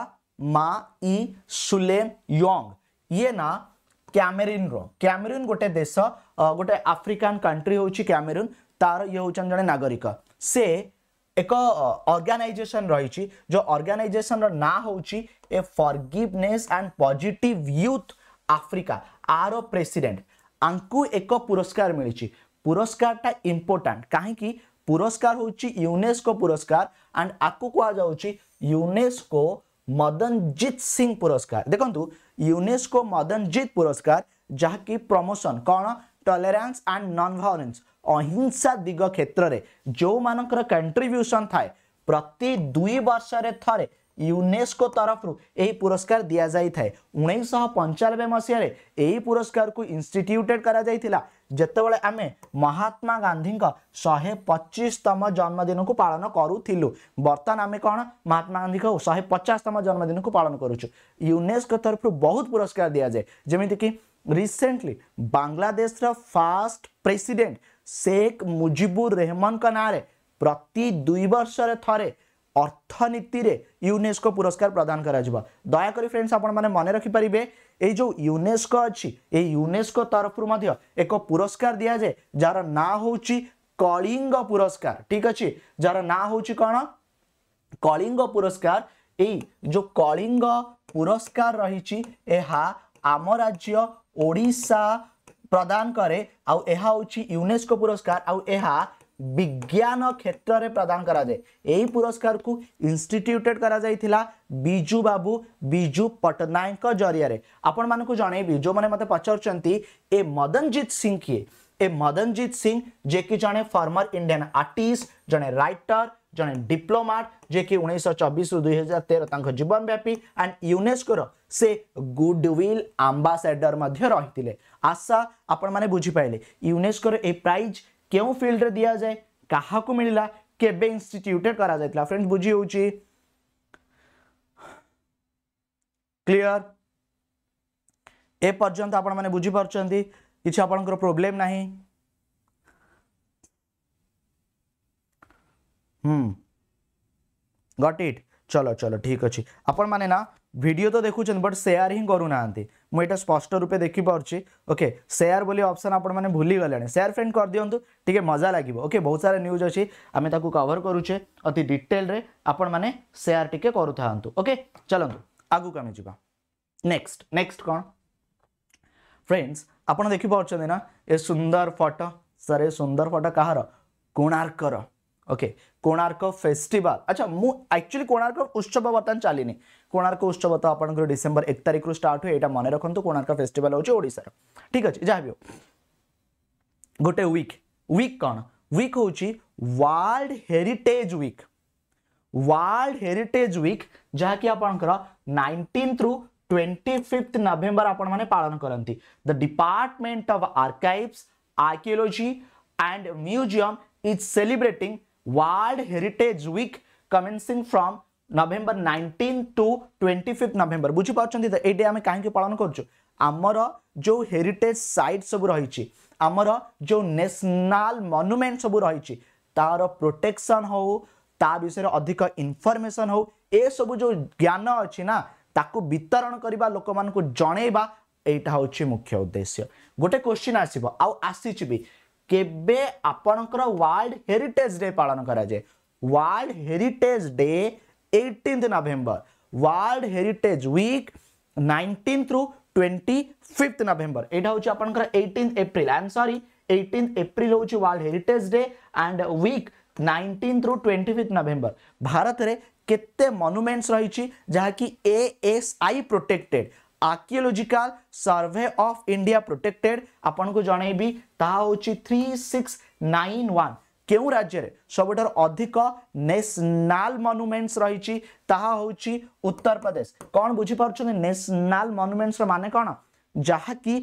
A: मा ई सुले योंग ये ना कैमरून रो कैमरून गोटे देश गोटे आफ्रिकान कंट्री छी कैमरून तार ये हूँ जड़े नागरिक से एक ऑर्गेनाइजेशन रही जो अर्गानाइजेसन रो हूँ a forgiveness and positive youth Africa आर प्रेसीडेट आंकु एक पुरस्कार मिली पुरस्कार इम्पोर्टाट कहीं पुरस्कार हूँ यूनेस्को पुरस्कार एंड आपको कह यूनेस्को मदनजीत सिंह पुरस्कार देखु यूनेस्को मदनजीत पुरस्कार जहाँकि प्रमोशन कौन टलेरान्स एंड नन भायलेन्स अहिंसा दिग क्षेत्र में जो मान कंट्रब्यूसन थाए प्रति दुई वर्ष यूनेस्को तरफ यही पुरस्कार दि जाए उन्नीस पंचानबे मसीह यही पुरस्कार को इनट्यूटेड करते आम महात्मा गांधी शहे पचिशतम जन्मदिन को पालन करूँ बर्तमान आम कौन महात्मा गांधी शहे पचासतम जन्मदिन को पालन करुच्छ यूनेस्को तरफ बहुत पुरस्कार दि जाए जमीक recently Bangladesh first president Sheikh Mujibur का नारे प्रति दुई वर्ष थे अर्थनीति यूनेस्को पुरस्कार प्रदान कर करी फ्रेंड्स आपण मन रखिपारे ये जो यूनेस्को अच्छी ये यूनेस्को तरफ एक पुरस्कार दि जाए जार ना हूँ कलिंग पुरस्कार ठीक अच्छे जार ना हूँ कौन कलिंग पुरस्कार यो जो कलिंग पुरस्कार रही आम राज्य ओडा प्रदान करे आउनेस्को पुरस्कार आ विज्ञान क्षेत्र में प्रदान कराए यही पुरस्कार को इनस्टिट्यूटेड करा बाबू विजु पट्टनायक जरिया आपण मानक जन जो मैंने मत पचार मदनजीत सिंह किए ए मदनजीत सिंह जे कि जड़े फर्मर इंडियान आर्टिस्ट जड़े रईटर जड़े डिप्लोमाट जे कि उन्नीस सौ रु दुई हजार तेरह जीवन व्यापी एंड यूनेस्कोर से ଗୁଡୱିଲ୍ ଆମ୍ବାସାଡର ମଧ୍ୟ ରହିଥିଲେ ଆଶା ଆପଣମାନେ ବୁଝିପାରିଲେ ୟୁନେସ୍କୋର ଏ ପ୍ରାଇଜ୍ କେଉଁ ଫିଲ୍ଡରେ ଦିଆଯାଏ କାହାକୁ ମିଳିଲା କେବେ ଇନଷ୍ଟିଚ୍ୟୁଟେଡ୍ କରାଯାଇଥିଲା ଫ୍ରେଣ୍ଡ ବୁଝି ହେଉଛି କ୍ଲିଅର ଏ ପର୍ଯ୍ୟନ୍ତ ଆପଣମାନେ ବୁଝିପାରୁଛନ୍ତି କିଛି ଆପଣଙ୍କର ପ୍ରୋବ୍ଲେମ୍ ନାହିଁ ହୁଁ ଗଟ୍ ଇଟ୍ चलो चलो ठीक अच्छे आपण मैंने ना भिडियो तो देखुन बट सेयार ही करूना मुझे स्पष्ट रूपे देखिपे ओके सेयार बोली अप्सन आपने भूलीगले सेयार फ्रेंड कर दिंतु टी मजा लगे ओके बहुत सारा न्यूज अच्छी आम कवर करुचे अति डिटेल आपण मैंने सेयार टी कर ओके चलत आगे आम जा नेक्स्ट नेक्स्ट कौन फ्रेंड्स आप देखिपे ना ये सुंदर फटो सर ये सुंदर फटो कह रोणार्क ओके कोणार्क फेस्टिवल अच्छा मुझुअली कोणार्क उत्सव बर्तमान चलनी କୋଣାର୍କ ଉତ୍ସବ ତ ଆପଣଙ୍କର ଡିସେମ୍ବର ଏକ ତାରିଖରୁ ଷ୍ଟାର୍ଟ ହୁଏ ଏଇଟା ମନେ ରଖନ୍ତୁ କୋଣାର୍କ ଫେଷ୍ଟିଭାଲ ହେଉଛି ଓଡ଼ିଶାର ଠିକ୍ ଅଛି ଯାହା ବି ହଉ ଗୋଟେ ୱିକ୍ ୱିକ୍ କ'ଣ ୱିକ୍ ହେଉଛି world heritage week world heritage week ଯାହାକି ଆପଣଙ୍କର ନାଇଣ୍ଟିନ୍ଥରୁ ଟ୍ୱେଣ୍ଟି ଫିଫ୍ଥ ନଭେମ୍ବର ଆପଣମାନେ ପାଳନ କରନ୍ତି the department of archives archaeology and museum is celebrating world heritage week commencing from November nineteen to twenty fifth November ବୁଝିପାରୁଛନ୍ତି ତ ଏଇ ଡେ ଆମେ କାହିଁକି ପାଳନ କରୁଛୁ ଆମର ଯେଉଁ ହେରିଟେଜ୍ ସାଇଟ୍ ସବୁ ରହିଛି ଆମର ଯେଉଁ ନ୍ୟାସନାଲ୍ ମନୁମେଣ୍ଟ ସବୁ ରହିଛି ତାର ପ୍ରୋଟେକ୍ସନ୍ ହେଉ ତା ବିଷୟରେ ଅଧିକ ଇନଫର୍ମେସନ୍ ହେଉ ଏସବୁ ଯେଉଁ ଜ୍ଞାନ ଅଛି ନା ତାକୁ ବିତରଣ କରିବା ଲୋକମାନଙ୍କୁ ଜଣେଇବା ଏଇଟା ହେଉଛି ମୁଖ୍ୟ ଉଦ୍ଦେଶ୍ୟ ଗୋଟେ କୋଶ୍ଚିନ୍ ଆସିବ ଆଉ ଆସିଛି ବି କେବେ ଆପଣଙ୍କର ୱାର୍ଲଡ ହେରିଟେଜ୍ ଡେ ପାଳନ କରାଯାଏ world heritage day 18th November, World Heritage Week 19th through 25th November. It is 18th April. I am sorry, 18th April is World Heritage Day and week 19th through 25th November. Bharat কেতে মনুমেন্টস রয়েছে যাকি ASI protected archaeological survey of India protected আপনার জনাইবি তা হচ্ছে থ্রি সিক্স নাইন ওয়ান के राज्य सब अधिक नेशनल मनुमेंट्स रही हूँ उत्तर प्रदेश कौन बुझीपुर नेशनल मनुमेंट्स माने कौन जहाँकि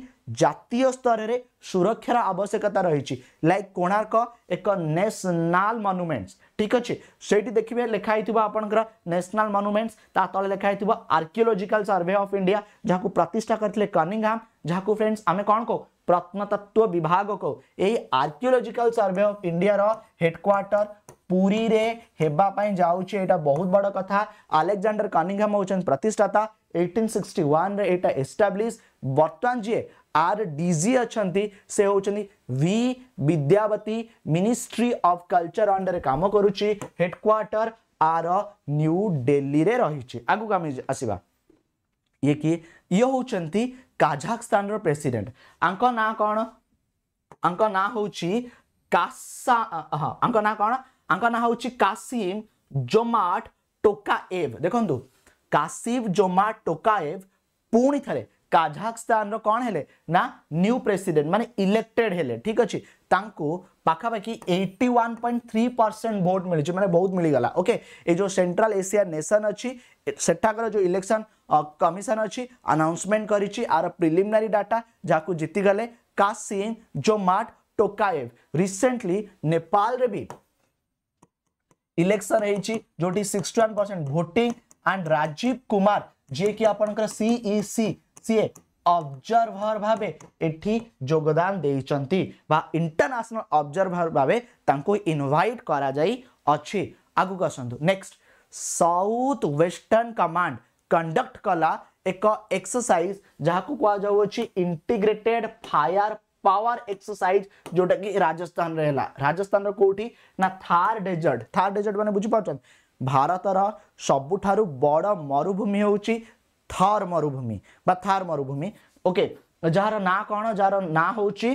A: जय स्तर सुरक्षार आवश्यकता रही लाइक कोणार्क एक नेशनल मनुमेंट्स ठीक अच्छे से देखिए लिखाही आपंकर नेशनल मनुमेंट्स ताेखाही थोड़ा आर्कियोलोजिकाल सर्वे ऑफ इंडिया जहाँ को प्रतिष्ठा करते कनिंगहाम जहाँ को फ्रेंड्स आम कौन कौ प्रत्नतत्व विभाग को यही archaeological survey of India headquarter पूरी रे हेबापाई जाऊँ एटा बहुत बड़ा कथा आलेक्जाडर कनिंगम हो प्रतिष्ठाता एट्टीन रे एटा एस्टाब्लीश बर्तमान जी आर डीजी अच्छा से होंगे वि Vidyavati ministry of culture under काम करुच्ची हेडक्वार्टर आर न्यू डेली रे रही आगे आसवा ये कि ये हूँ କାଜାକସ୍ତାନର ପ୍ରେସିଡେଣ୍ଟ ଆଙ୍କ ନାଁ କ'ଣ ଆଙ୍କ ନାଁ ହେଉଛି କାସା ହଁ ଆଙ୍କ ନାଁ କ'ଣ ଆଙ୍କ ନାଁ ହେଉଛି କାସିମ ଜୋମାଟ ଟୋକାଏଭ୍ ଦେଖନ୍ତୁ କାସିଫ ଜୋମା ଟୋକାଏଭ୍ ପୁଣି ଥରେ काजाकस्तान कौन है ना न्यू प्रेसिडेंट माने इलेक्टेड हेले ठीक अच्छे पखापाखि eighty one point three percent vote मिली मैंने बहुत मिलगला ओके ये जो सेंट्रल एशिया नेशन अच्छी सेठाकर जो इलेक्शन कमिशन अच्छी अनाउन्समेंट कर प्रिलिमिनारी डाटा जहाँ को जीतीगले कासीन जो मार्ट टोकाएव रिसेंटली नेपाल रे भी इलेक्शन जो six percent and Rajiv Kumar ji कि आप सीई सी ସିଏ ଅବଜର୍ଭର ଭାବେ ଏଠି ଯୋଗଦାନ ଦେଇଛନ୍ତି ବା ଇଣ୍ଟରନ୍ୟାସନାଲ ଅବଜର୍ଭର ଭାବେ ତାଙ୍କୁ ଇନଭାଇଟ୍ କରାଯାଇଅଛି ଆଗକୁ ଆସନ୍ତୁ next south western command conduct କଲା ଏକ ଏକ୍ସରସାଇଜ ଯାହାକୁ କୁହାଯାଉଅଛି ଇଣ୍ଟିଗ୍ରେଟେଡ୍ ଫାୟାର ପାୱାର ଏକ୍ସରସାଇଜ ଯେଉଁଟାକି ରାଜସ୍ଥାନରେ ହେଲା ରାଜସ୍ଥାନର କେଉଁଠି ନା ଥାର ଡେଜର୍ଟ ଥାର ଡେଜର୍ଟ ମାନେ ବୁଝିପାରୁଛନ୍ତି ଭାରତର ସବୁଠାରୁ ବଡ଼ ମରୁଭୂମି ହେଉଛି ଥର୍ ମରୁଭୂମି ବା ଥାର୍ ମରୁଭୂମି ଓକେ ଯାହାର ନାଁ କ'ଣ ଯାହାର ନାଁ ହେଉଛି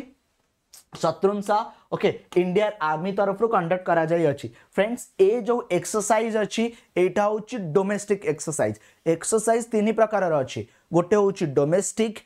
A: ଶତ୍ରୁଂସା ଓକେ ଇଣ୍ଡିଆନ୍ ଆର୍ମି ତରଫରୁ କଣ୍ଡକ୍ଟ କରାଯାଇଅଛି ଫ୍ରେଣ୍ଡସ୍ ଏ ଯେଉଁ ଏକ୍ସରସାଇଜ୍ ଅଛି ଏଇଟା ହେଉଛି ଡୋମେଷ୍ଟିକ୍ ଏକ୍ସରସାଇଜ୍ ଏକ୍ସରସାଇଜ୍ ତିନି ପ୍ରକାରର ଅଛି ଗୋଟେ ହେଉଛି ଡୋମେଷ୍ଟିକ୍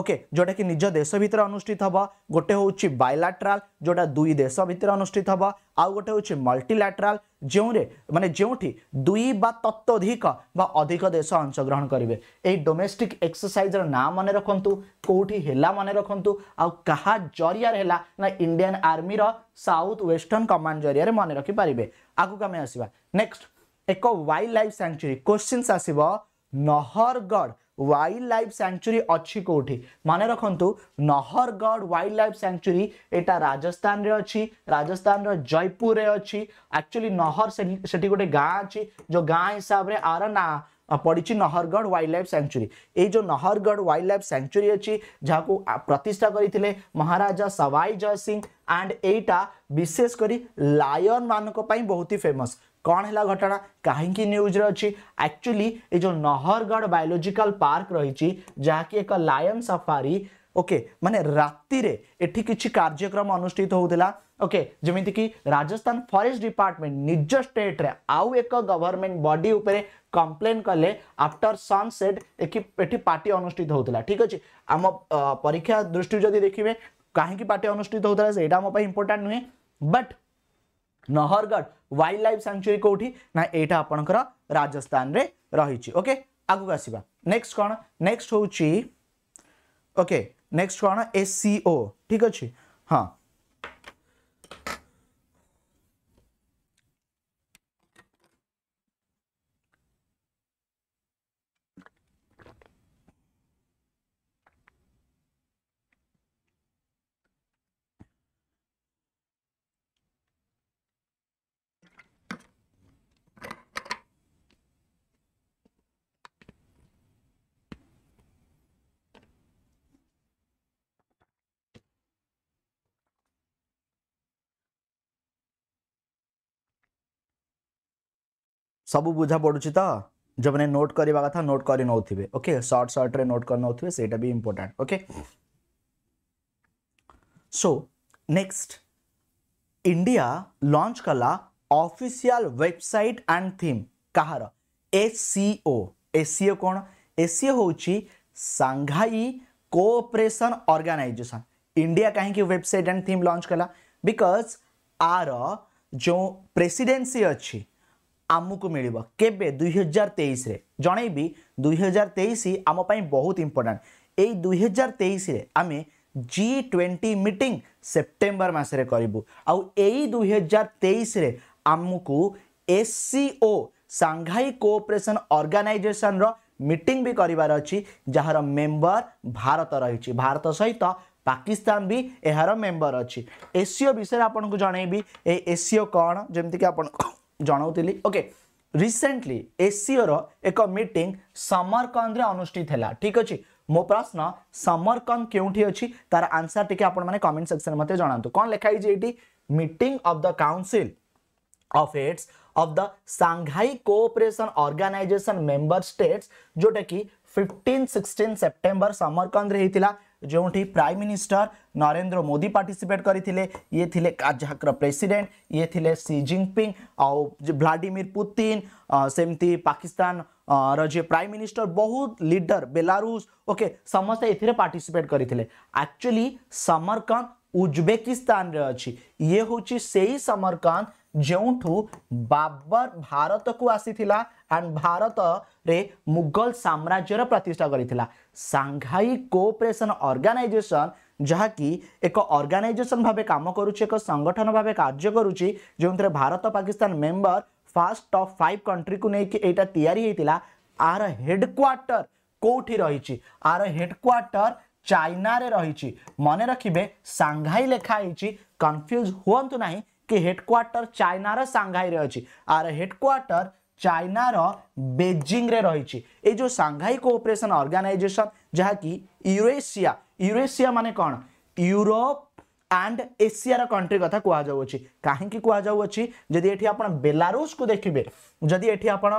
A: ওকে ଯେଉଁଟାକି ନିଜ ଦେଶ ଭିତରେ ଅନୁଷ୍ଠିତ ହେବ ଗୋଟେ ହେଉଛି ବାଇଲାଟ୍ରାଲ୍ ଯେଉଁଟା ଦୁଇ ଦେଶ ଭିତରେ ଅନୁଷ୍ଠିତ ହେବ ଆଉ ଗୋଟେ ହେଉଛି ମଲ୍ଟିଲାଟ୍ରାଲ୍ ଯେଉଁରେ ମାନେ ଯେଉଁଠି ଦୁଇ ବା ତତ୍ତ୍ୱଧିକ ବା ଅଧିକ ଦେଶ ଅଂଶଗ୍ରହଣ କରିବେ ଏହି ଡୋମେଷ୍ଟିକ୍ ଏକ୍ସରସାଇଜ୍ର ନାଁ ମନେ ରଖନ୍ତୁ କେଉଁଠି ହେଲା ମନେ ରଖନ୍ତୁ ଆଉ କାହା ଜରିଆରେ ହେଲା ନା ଇଣ୍ଡିଆନ୍ ଆର୍ମିର ସାଉଥ୍ ୱେଷ୍ଟର୍ଣ୍ଣ କମାଣ୍ଡ ଜରିଆରେ ମନେ ରଖିପାରିବେ ଆଗକୁ ଆମେ ଆସିବା ନେକ୍ସଟ ଏକ ୱାଇଲ୍ଡ ଲାଇଫ୍ ସାଙ୍କ୍ଚୁରୀ କୋଶ୍ଚିନ୍ସ ଆସିବ ନହରଗଡ଼ वाइल्ड लाइफ सांचुरी अच्छी कौटी मन रखु नहरगढ़ वाइल्ड लाइफ सांचुरी यहाँ राजस्थान रे अच्छी राजस्थान जयपुर अच्छी एक्चुअली नहर से गोटे गाँ अच्छी जो गाँ हिसाब से आर ना पड़ी नहरगढ़ वाइल्ड लाइफ सांचुरी ये जो नहरगढ़ वाइल्ड लाइफ सांचुरी अच्छी जहाँ को प्रतिष्ठा करते महाराजा सवाई जय सिंह एंड यहीटा विशेषकर लायन मानों बहुत ही फेमस କ'ଣ ହେଲା ଘଟଣା କାହିଁକି ନ୍ୟୁଜ୍ରେ ଅଛି ଆକ୍ଚୁଆଲି ଏ ଯେଉଁ ନହରଗଡ଼ ବାୟୋଲୋଜିକାଲ ପାର୍କ ରହିଛି ଯାହାକି ଏକ ଲାୟନ୍ ସଫାରି ଓକେ ମାନେ ରାତିରେ ଏଠି କିଛି କାର୍ଯ୍ୟକ୍ରମ ଅନୁଷ୍ଠିତ ହେଉଥିଲା ଓକେ ଯେମିତିକି ରାଜସ୍ଥାନ ଫରେଷ୍ଟ ଡିପାର୍ଟମେଣ୍ଟ ନିଜ ଷ୍ଟେଟ୍ରେ ଆଉ ଏକ ଗଭର୍ଣ୍ଣମେଣ୍ଟ ବଡି ଉପରେ କମ୍ପ୍ଲେନ୍ କଲେ ଆଫ୍ଟର ସନ୍ସେଟ୍ ଏଠି ପାର୍ଟି ଅନୁଷ୍ଠିତ ହେଉଥିଲା ଠିକ୍ ଅଛି ଆମ ପରୀକ୍ଷା ଦୃଷ୍ଟିରୁ ଯଦି ଦେଖିବେ କାହିଁକି ପାର୍ଟି ଅନୁଷ୍ଠିତ ହେଉଥିଲା ସେଇଟା ଆମ ପାଇଁ ଇମ୍ପୋର୍ଟାଣ୍ଟ ନୁହେଁ but Nahargarh wildlife sanctuary କେଉଁଠି ନା ଏଇଟା ଆପଣଙ୍କର ରାଜସ୍ଥାନରେ ରହିଛି ଓକେ ଆଗକୁ ଆସିବା ନେକ୍ସଟ କ'ଣ ନେକ୍ସଟ ହେଉଛି ଓକେ ନେକ୍ସଟ କ'ଣ ଏସ୍ସିଓ ଠିକ୍ ଅଛି ହଁ सब बुझा पड़ू ସବୁ ବୁଝାପଡ଼ୁଛି ତ ଯେଉଁମାନେ ନୋଟ୍ କରିବା କଥା ନୋଟ୍ କରିନେଉଥିବେ ଓକେ ସର୍ଟ ସର୍ଟରେ ନୋଟ୍ କରିନେଉଥିବେ ସେଇଟା ବି important okay so next India launch कला ऑफिशियल वेबसाइट एंड थीम कहार एसीओ एसीओ कौन एसीओ हूँ सांघाई कोऑपरेशन ऑर्गेनाइजेशन इंडिया कहीं वेबसाइट एंड थीम लॉन्च कला बिकज आर जो प्रेसिडेन्सी अच्छी ଆମକୁ ମିଳିବ କେବେ ଦୁଇହଜାର ତେଇଶରେ ଜଣେଇବି ଦୁଇହଜାର ତେଇଶ ଆମ ପାଇଁ ବହୁତ ଇମ୍ପୋର୍ଟାଣ୍ଟ ଏଇ ଦୁଇହଜାର ତେଇଶରେ ଆମେ ଜି ଟ୍ୱେଣ୍ଟି ମିଟିଂ ସେପ୍ଟେମ୍ବର ମାସରେ କରିବୁ ଆଉ ଏଇ ଦୁଇହଜାର ତେଇଶରେ ଆମକୁ ଏସ୍ ସି ସାଙ୍ଘାଇ କୋଅପରେସନ୍ ଅର୍ଗାନାଇଜେସନ୍ର ମିଟିଂ ବି କରିବାର ଅଛି ଯାହାର ମେମ୍ବର ଭାରତ ରହିଛି ଭାରତ ସହିତ ପାକିସ୍ତାନ ବି ଏହାର ମେମ୍ବର ଅଛି ଏସିଓ ବିଷୟରେ ଆପଣଙ୍କୁ ଜଣେଇବି ଏ ଏସିଓ କ'ଣ ଯେମିତିକି ଆପଣ ଜଣାଉଥିଲି ଓକେ ରିସେଣ୍ଟଲି ଏସିଓର ଏକ ମିଟିଂ ସମରକନ୍ଦରେ ଅନୁଷ୍ଠିତ ହେଲା ଠିକ୍ ଅଛି ମୋ ପ୍ରଶ୍ନ ସମରକନ୍ଦ କେଉଁଠି ଅଛି ତାର ଆନ୍ସର ଟିକେ ଆପଣମାନେ କମେଣ୍ଟ ସେକ୍ସନରେ ମୋତେ ଜଣାନ୍ତୁ କ'ଣ ଲେଖା ହେଇଛି ଏଇଠି meeting of the council of heads of the Shanghai cooperation organisation member states ଯେଉଁଟାକି ଫିଫ୍ଟିନ୍ ସିକ୍ସଟିନ୍ ସେପ୍ଟେମ୍ବର ସମରକନ୍ଦରେ ହେଇଥିଲା ଯେଉଁଠି prime minister Narendra Modi participate କରିଥିଲେ ଇଏ ଥିଲେ କାଜାକର ପ୍ରେସିଡେଣ୍ଟ ଇଏ ଥିଲେ ସି ଜିନପିଙ୍ଗ ଆଉ ଭ୍ଲାଡିମିର ପୁତିନ ସେମିତି ପାକିସ୍ତାନର ଯିଏ ପ୍ରାଇମ୍ ମିନିଷ୍ଟର ବହୁତ ଲିଡର ବେଲାରୁଷ ଓକେ ସମସ୍ତେ ଏଥିରେ ପାର୍ଟିସିପେଟ୍ କରିଥିଲେ ଆକ୍ଚୁଆଲି ସମରକାନ୍ତ ଉଜବେକିସ୍ତାନରେ ଅଛି ଇଏ ହେଉଛି ସେଇ ସମରକାନ୍ତ जो बाबर भारत को आसी एंड भारत रे मुगल साम्राज्य प्रतिष्ठा करघाई कोअपरेसन अर्गानाइजेसन जहाँकि एक अर्गानाइजेसन भाव कम कर संगठन भाव कार्य करुँचर भारत पाकिस्तान मेम्बर फास्ट टप फाइव कंट्री को लेकिन या आर हेडक्वाटर कौटी रही आर हेडक्वाटर चाइनारे रही मन रखिए सांघाई लिखाही कन्फ्यूज हूँ ना કે ହେଡ଼କ୍ୱାର୍ଟର ଚାଇନାର ସାଂଘାଇରେ ଅଛି ଆର ହେଡ଼କ୍ୱାର୍ଟର ଚାଇନାର ବେଜିଂରେ ରହିଛି ଏଇ ଯେଉଁ ସାଂଘାଇ କୋଅପରେସନ୍ ଅର୍ଗାନାଇଜେସନ୍ ଯାହାକି ୟୁରେସିଆ ୟୁରେସିଆ ମାନେ କ'ଣ ୟୁରୋପ ଆଣ୍ଡ ଏସିଆର କଣ୍ଟ୍ରି କଥା କୁହାଯାଉଅଛି କାହିଁକି କୁହାଯାଉଅଛି ଯଦି ଏଠି ଆପଣ ବେଲାରୁସକୁ ଦେଖିବେ ଯଦି ଏଠି ଆପଣ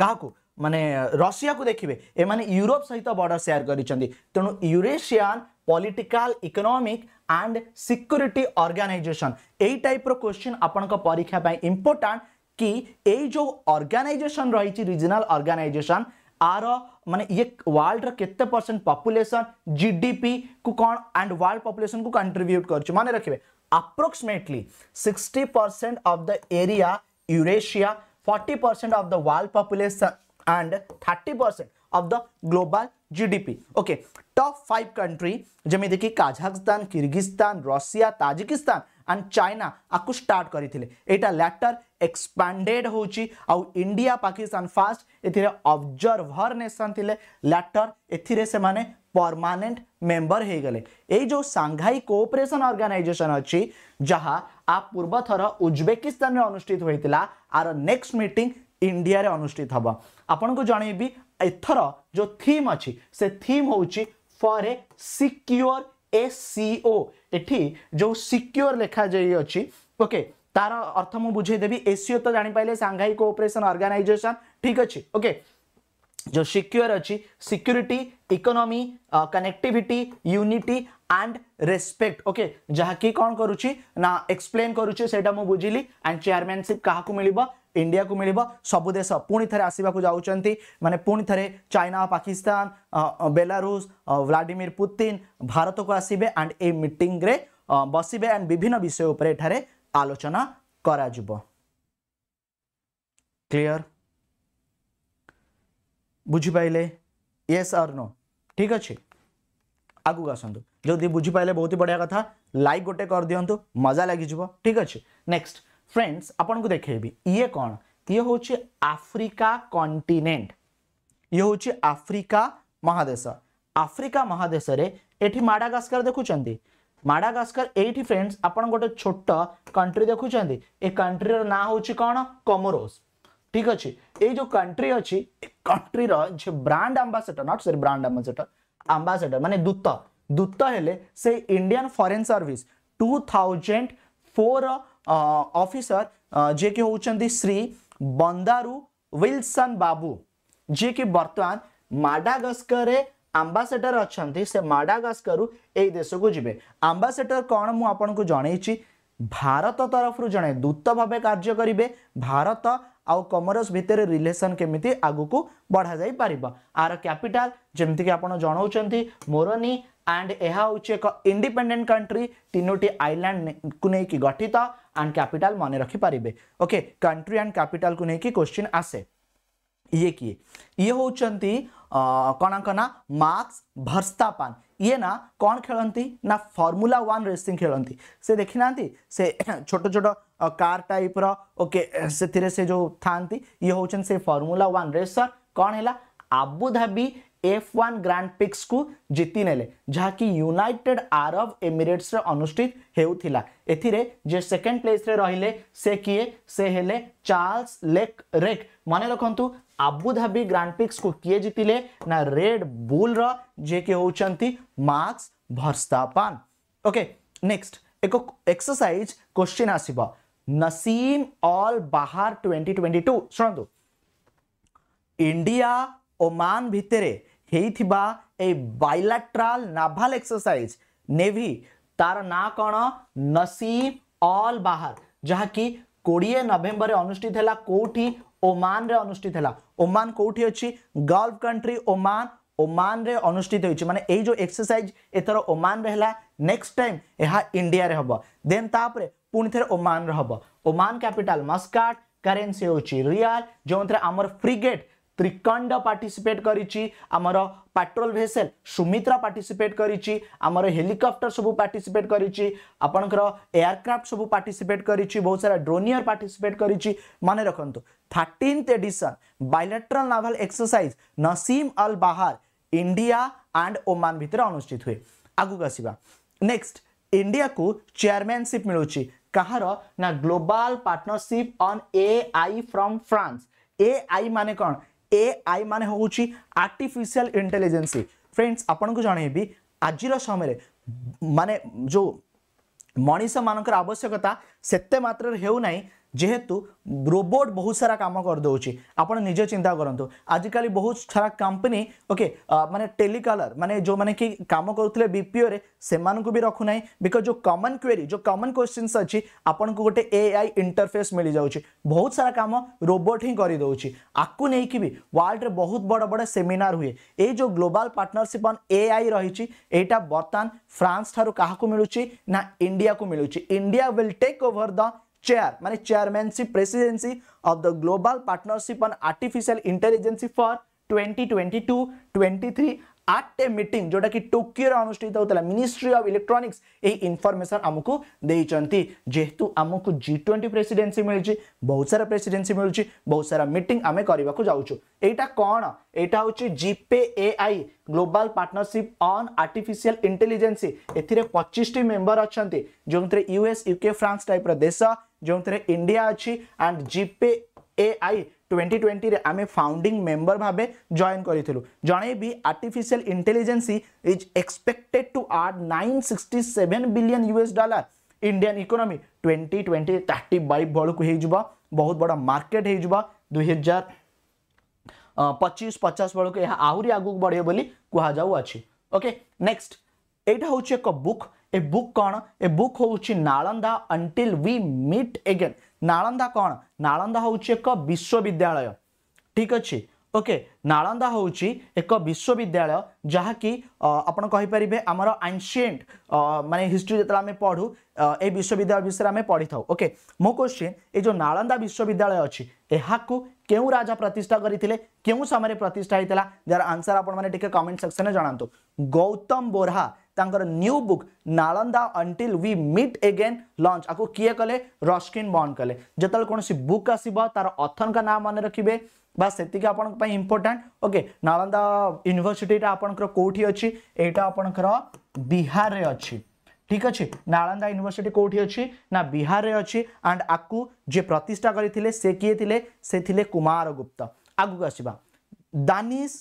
A: କାହାକୁ ମାନେ ରଷିଆକୁ ଦେଖିବେ ଏମାନେ ୟୁରୋପ ସହିତ ବର୍ଡର ସେୟାର କରିଛନ୍ତି ତେଣୁ Eurasian political economic and security organisation यही टाइप रो क्वेश्चन आपण को परीक्षा पै इंपोर्टेंट कि ए जो ऑर्गेनाइजेशन रही रीजनल ऑर्गेनाइजेशन आर माने ये वर्ल्ड रो केते परसेंट पॉपुलेशन जीडीपी को कौन एंड वर्ल्ड पॉपुलेशन को कंट्रीब्यूट कर छ माने रखबे approximately 60% of the area Eurasia 40% of the world population and 30% of the global GDP. Okay, top five country, जमें देखिए Kazakhstan, Kyrgyzstan, Russia, Tajikistan and China आपको स्टार्ट करें यहाँ लैटर एक्सपांडेड हो India Pakistan first a observer nation थे लैटर एथि से परमानेंट मेंबर हो गले ये जो सांघाई कोअपरेसन अर्गानाइजेसन अच्छी जहाँ आप पूर्व थर उज्बेकिस्तान अनुषित होता आर नेक्स्ट मीटिंग ইন্ডিয়ার অনুষ্ঠিত হব আপনার জনাইবি एथर जो थीम अच्छी से थीम हूँ for a secure SCO एटी जो सिक्योर लिखा जाइए ओके तार अर्थ मुझे बुझेदेवी एसीओ तो जान पाइले सांघाई को अपरेसन ठीक अच्छे ओके जो सिक्योर अच्छी security economy connectivity unity and respect okay जहाँकि कौन करुच्ची ना एक्सप्लेन करुच्चे से बुझिली एंड चेयरमैनशिप क्या मिल इंडिया को मिल सबू देश पुणी थे आसवाक जाती मानने पुणी थे China Pakistan Belarus Vladimir Putin Bharat को आसबे एंड ये मीटरे बसवे एंड विभिन्न विषय पर आलोचना करा क्लियर बुझिपाले यस आर नो ठीक अच्छे आगुक आसतु जो बुझिपाले बहुत ही बढ़िया कथा लाइक गोटे कर दिंतु मजा लगे ठीक अच्छे नेक्स्ट फ्रेंड्स आपन को देखेबी ये कौन ये हूँ आफ्रिका कंटिनेंट ये हूँ आफ्रिका महादेश आफ्रिका महादेश माडागास्कर देखुं माडागास्कर ये फ्रेंड्स आपड़ गोटे छोट कंट्री देखुं ए कंट्रीर ना हूँ कौन कमोरोस ठीक अच्छे ये कंट्री अच्छी कंट्री जो ब्रांड आम्बासेडर नट सरी ब्रांड आम्बासेडर आंबासेडर मानते दूत दूत हेले से Indian foreign service two thousand four officer जे के होउछन्ति श्री बंदारू विल्सन बाबू जे कि वर्तमान माडागस्कर आंबासेडर अच्छा से माडागस्कर देश को जी आंबासेडर कौन मुझे जनई भारत तरफ जड़े दूत भाव कार्य करेंगे भारत आउ कमर्स भितर रिलेसन केमी आग को बढ़ा जा पार आर क्यापिटाल जमीक आप जनावं मोरनी एंड यह हूँ एक इंडिपेंडेंट कंट्री तीनो आईलैंड को लेकिन गठित एंड कैपिटल मन रखिपर ओके कंट्री एंड कैपिटल को लेकिन क्वेश्चन आसे ये किए ये हूँ कणक ना मार्क्स भर्स्तापान ये ना कौन खेलती ना फर्मूला वन रेसिंग खेलती से देखी ना से छोट छोट कार टाइप रोके से, से जो था ये हूँ से फर्मूला वन रेसर कौन है Abu Dhabi F one grand prix को जीति ने जहाँकि यूनाइटेड आरब एमिरेट्स अनुष्ठित होता एथिरे जे सेकेंड प्लेस रे रहिले से किए से हेले चार्ल्स लेक रेक मन रखु आबुधाबी ग्रांड पिक्स को किए जीतिले ना रेड बुल रो जे के होचंती मार्क्स भर्स्तापान ओके नेक्स्ट एक एक्सरसाइज क्वेश्चन आसीबा Naseem al Bahr 2022 सुनंतु India Oman भितरे ହେଇଥିବା ଏଇ ବାଇଲାଟ୍ରାଲ୍ ନାଭାଲ୍ ଏକ୍ସରସାଇଜ୍ ନେଭି ତାର ନାଁ କ'ଣ ନସିମ୍ ଅଲ୍ ବାହାର ଯାହାକି କୋଡ଼ିଏ ନଭେମ୍ବରରେ ଅନୁଷ୍ଠିତ ହେଲା କେଉଁଠି ଓମାନରେ ଅନୁଷ୍ଠିତ ହେଲା ଓମାନ କେଉଁଠି ଅଛି ଗଲ୍ଫ କଣ୍ଟ୍ରି ଓମାନ ওমানরে অনুষ্ঠিত হয়েছে মানে এই যে এক্সরসাইজ এথর ওমানরে হল নেক্সট টাইম এহা ইন্ডিয়ারে হব দেন তাপরে পুণিথরে ওমানরে হব ওমান ক্যাপিটাল মস্কাট কারেন্সি হচ্ছে রিয়াল যে আমার ফ্রিগেট ত্রিকণ্ড পার্টিসিপেট করেছি আমার ପାଟ୍ରୋଲ ଭେସେଲ ସୁମିତ୍ରା ପାର୍ଟିସିପେଟ୍ କରିଛି ଆମର ହେଲିକପ୍ଟର ସବୁ ପାର୍ଟିସିପେଟ୍ କରିଛି ଆପଣଙ୍କର ଏୟାରକ୍ରାଫ୍ଟ ସବୁ ପାର୍ଟିସିପେଟ୍ କରିଛି ବହୁତ ସାରା ଡ୍ରୋନିୟର ପାର୍ଟିସିପେଟ୍ କରିଛି ମନେ ରଖନ୍ତୁ thirteenth edition bilateral naval exercise Naseem al Bahr India and Oman ଭିତରେ ଅନୁଷ୍ଠିତ ହୁଏ ଆଗକୁ ଆସିବା ନେକ୍ସଟ ଇଣ୍ଡିଆକୁ ଚେୟାରମ୍ୟାନସିପ୍ ମିଳୁଛି କାହାର ନା global partnership on A I from France A I ମାନେ କ'ଣ এআଇ ମାନେ ହେଉଛି ଆର୍ଟିଫିସିଆଲ ଇଣ୍ଟେଲିଜେନ୍ସି ଫ୍ରେଣ୍ଡସ୍ ଆପଣଙ୍କୁ ଜଣେଇବି ଆଜିର ସମୟରେ ମାନେ ଯେଉଁ ମଣିଷମାନଙ୍କର ଆବଶ୍ୟକତା ସେତେ ମାତ୍ରାରେ ହେଉନାହିଁ যেহেতু রোবোট ବହୁତ ସାରା କାମ କରିଦେଉଛି ଆପଣ ନିଜେ ଚିନ୍ତା କରନ୍ତୁ ଆଜିକାଲି ବହୁତ ସାରା କମ୍ପାନୀ ଓକେ ମାନେ ଟେଲିକଲର ମାନେ ଯେଉଁମାନେ କି କାମ କରୁଥିଲେ ବିପିଓରେ ସେମାନଙ୍କୁ ବି ରଖୁନାହିଁ ବିକଜ୍ ଯେଉଁ କମନ୍ କ୍ୱେରି ଯେଉଁ କମନ୍ କ୍ୱେଶ୍ଚିନ୍ସ ଅଛି ଆପଣଙ୍କୁ ଗୋଟେ ଏ ଆଇ ଇଣ୍ଟରଫେସ୍ ମିଳିଯାଉଛି ବହୁତ ସାରା କାମ ରୋବୋଟ୍ ହିଁ କରିଦେଉଛି ଆକୁ ନେଇକି ବି ୱାର୍ଲଡ଼ରେ ବହୁତ ବଡ଼ ବଡ଼ ସେମିନାର ହୁଏ ଏଇ ଯେଉଁ global partnership on A I ରହିଛି ଏଇଟା ବର୍ତ୍ତମାନ ଫ୍ରାନ୍ସ ଠାରୁ କାହାକୁ ମିଳୁଛି ନା ଇଣ୍ଡିଆକୁ ମିଳୁଛି India will take over the chairman chairmanship presidency of the global partnership on artificial intelligence for 2022 23 आठ मीटिंग जोटा कि टोकियो अनुष्ठित होता मिनिस्ट्री ऑफ इलेक्ट्रोनिक्स यही इनफर्मेसन आमको देखते जेहेतु आमको जी ट्वेंटी प्रेसीडेन्सी मिली बहुत सारा प्रेसीडेन्सी मिली बहुत सारा मीट आम करने को जाऊँ यहाँ कौन यहाँ हूँ G P A I global partnership on artificial intelligence ए पचिशटी मेम्बर अच्छा जो यूएस यूके फ्रांस टाइप देश ଯେଉଁଥିରେ ଇଣ୍ଡିଆ ଅଛି and G P A I twenty ଟ୍ୱେଣ୍ଟିରେ ଆମେ ଫାଉଣ୍ଡିଂ ମେମ୍ବର ଭାବେ ଜଏନ୍ କରିଥିଲୁ ଜଣେଇବି artificial intelligence is expected to add nine sixty seven billion US dollar Indian economy twenty twenty thirty five ବେଳକୁ ହେଇଯିବ ବହୁତ ବଡ଼ ମାର୍କେଟ୍ ହେଇଯିବ ଦୁଇହଜାର ପଚିଶ ପଚାଶ ବେଳକୁ ଏହା ଆହୁରି ଆଗକୁ ବଢ଼ିବ ବୋଲି କୁହାଯାଉଅଛି ଓକେ ନେକ୍ସଟ ଏଇଟା ହେଉଛି ଏକ ବୁକ୍ ए बुक कौन ए बुक हूँ Nalanda until we meet again Nalanda कौन नालंदा हूँ एक विश्वविद्यालय ठीक अच्छे ओके नालंदा हूँ एक विश्वविद्यालय जहाँकि आपड़ कहींपर आमर आनसीएंट मानने हिस्ट्री जो आम पढ़ू ए विश्वविद्यालय विषय आम पढ़ी था ओके मो क्वेश्चन ये जो नालंदा विश्वविद्यालय अच्छी यहाँ क्यों राजा प्रतिष्ठा करते क्यों समय प्रतिष्ठा होता जार आंसर आपने कमेंट सेक्शन में जहां गौतम बोरा ତାଙ୍କର new book Nalanda until we meet again launch ଆକୁ କିଏ କଲେ ରସ୍କିନ୍ ବଣ୍ଡ କଲେ ଯେତେବେଳେ କୌଣସି ବୁକ୍ ଆସିବ ତାର ଅଥରଙ୍କ ନାଁ ମନେ ରଖିବେ বা সেটিকি আপনার ইম্পর্টাট ওকে নালন্দা ইউনিভার্সিটিটা আপনার কোটি অছি এইটা আপনার বিহারে অছি ঠিক আছে নালন্দা ইউনিভার্সিটি কোটি অছি না বিহারে অছি আন্ড আকু যে প্রতিষ্ঠা করে সে কি লে সে লে কুমার গুপ্ত আগুক আসবা দানিশ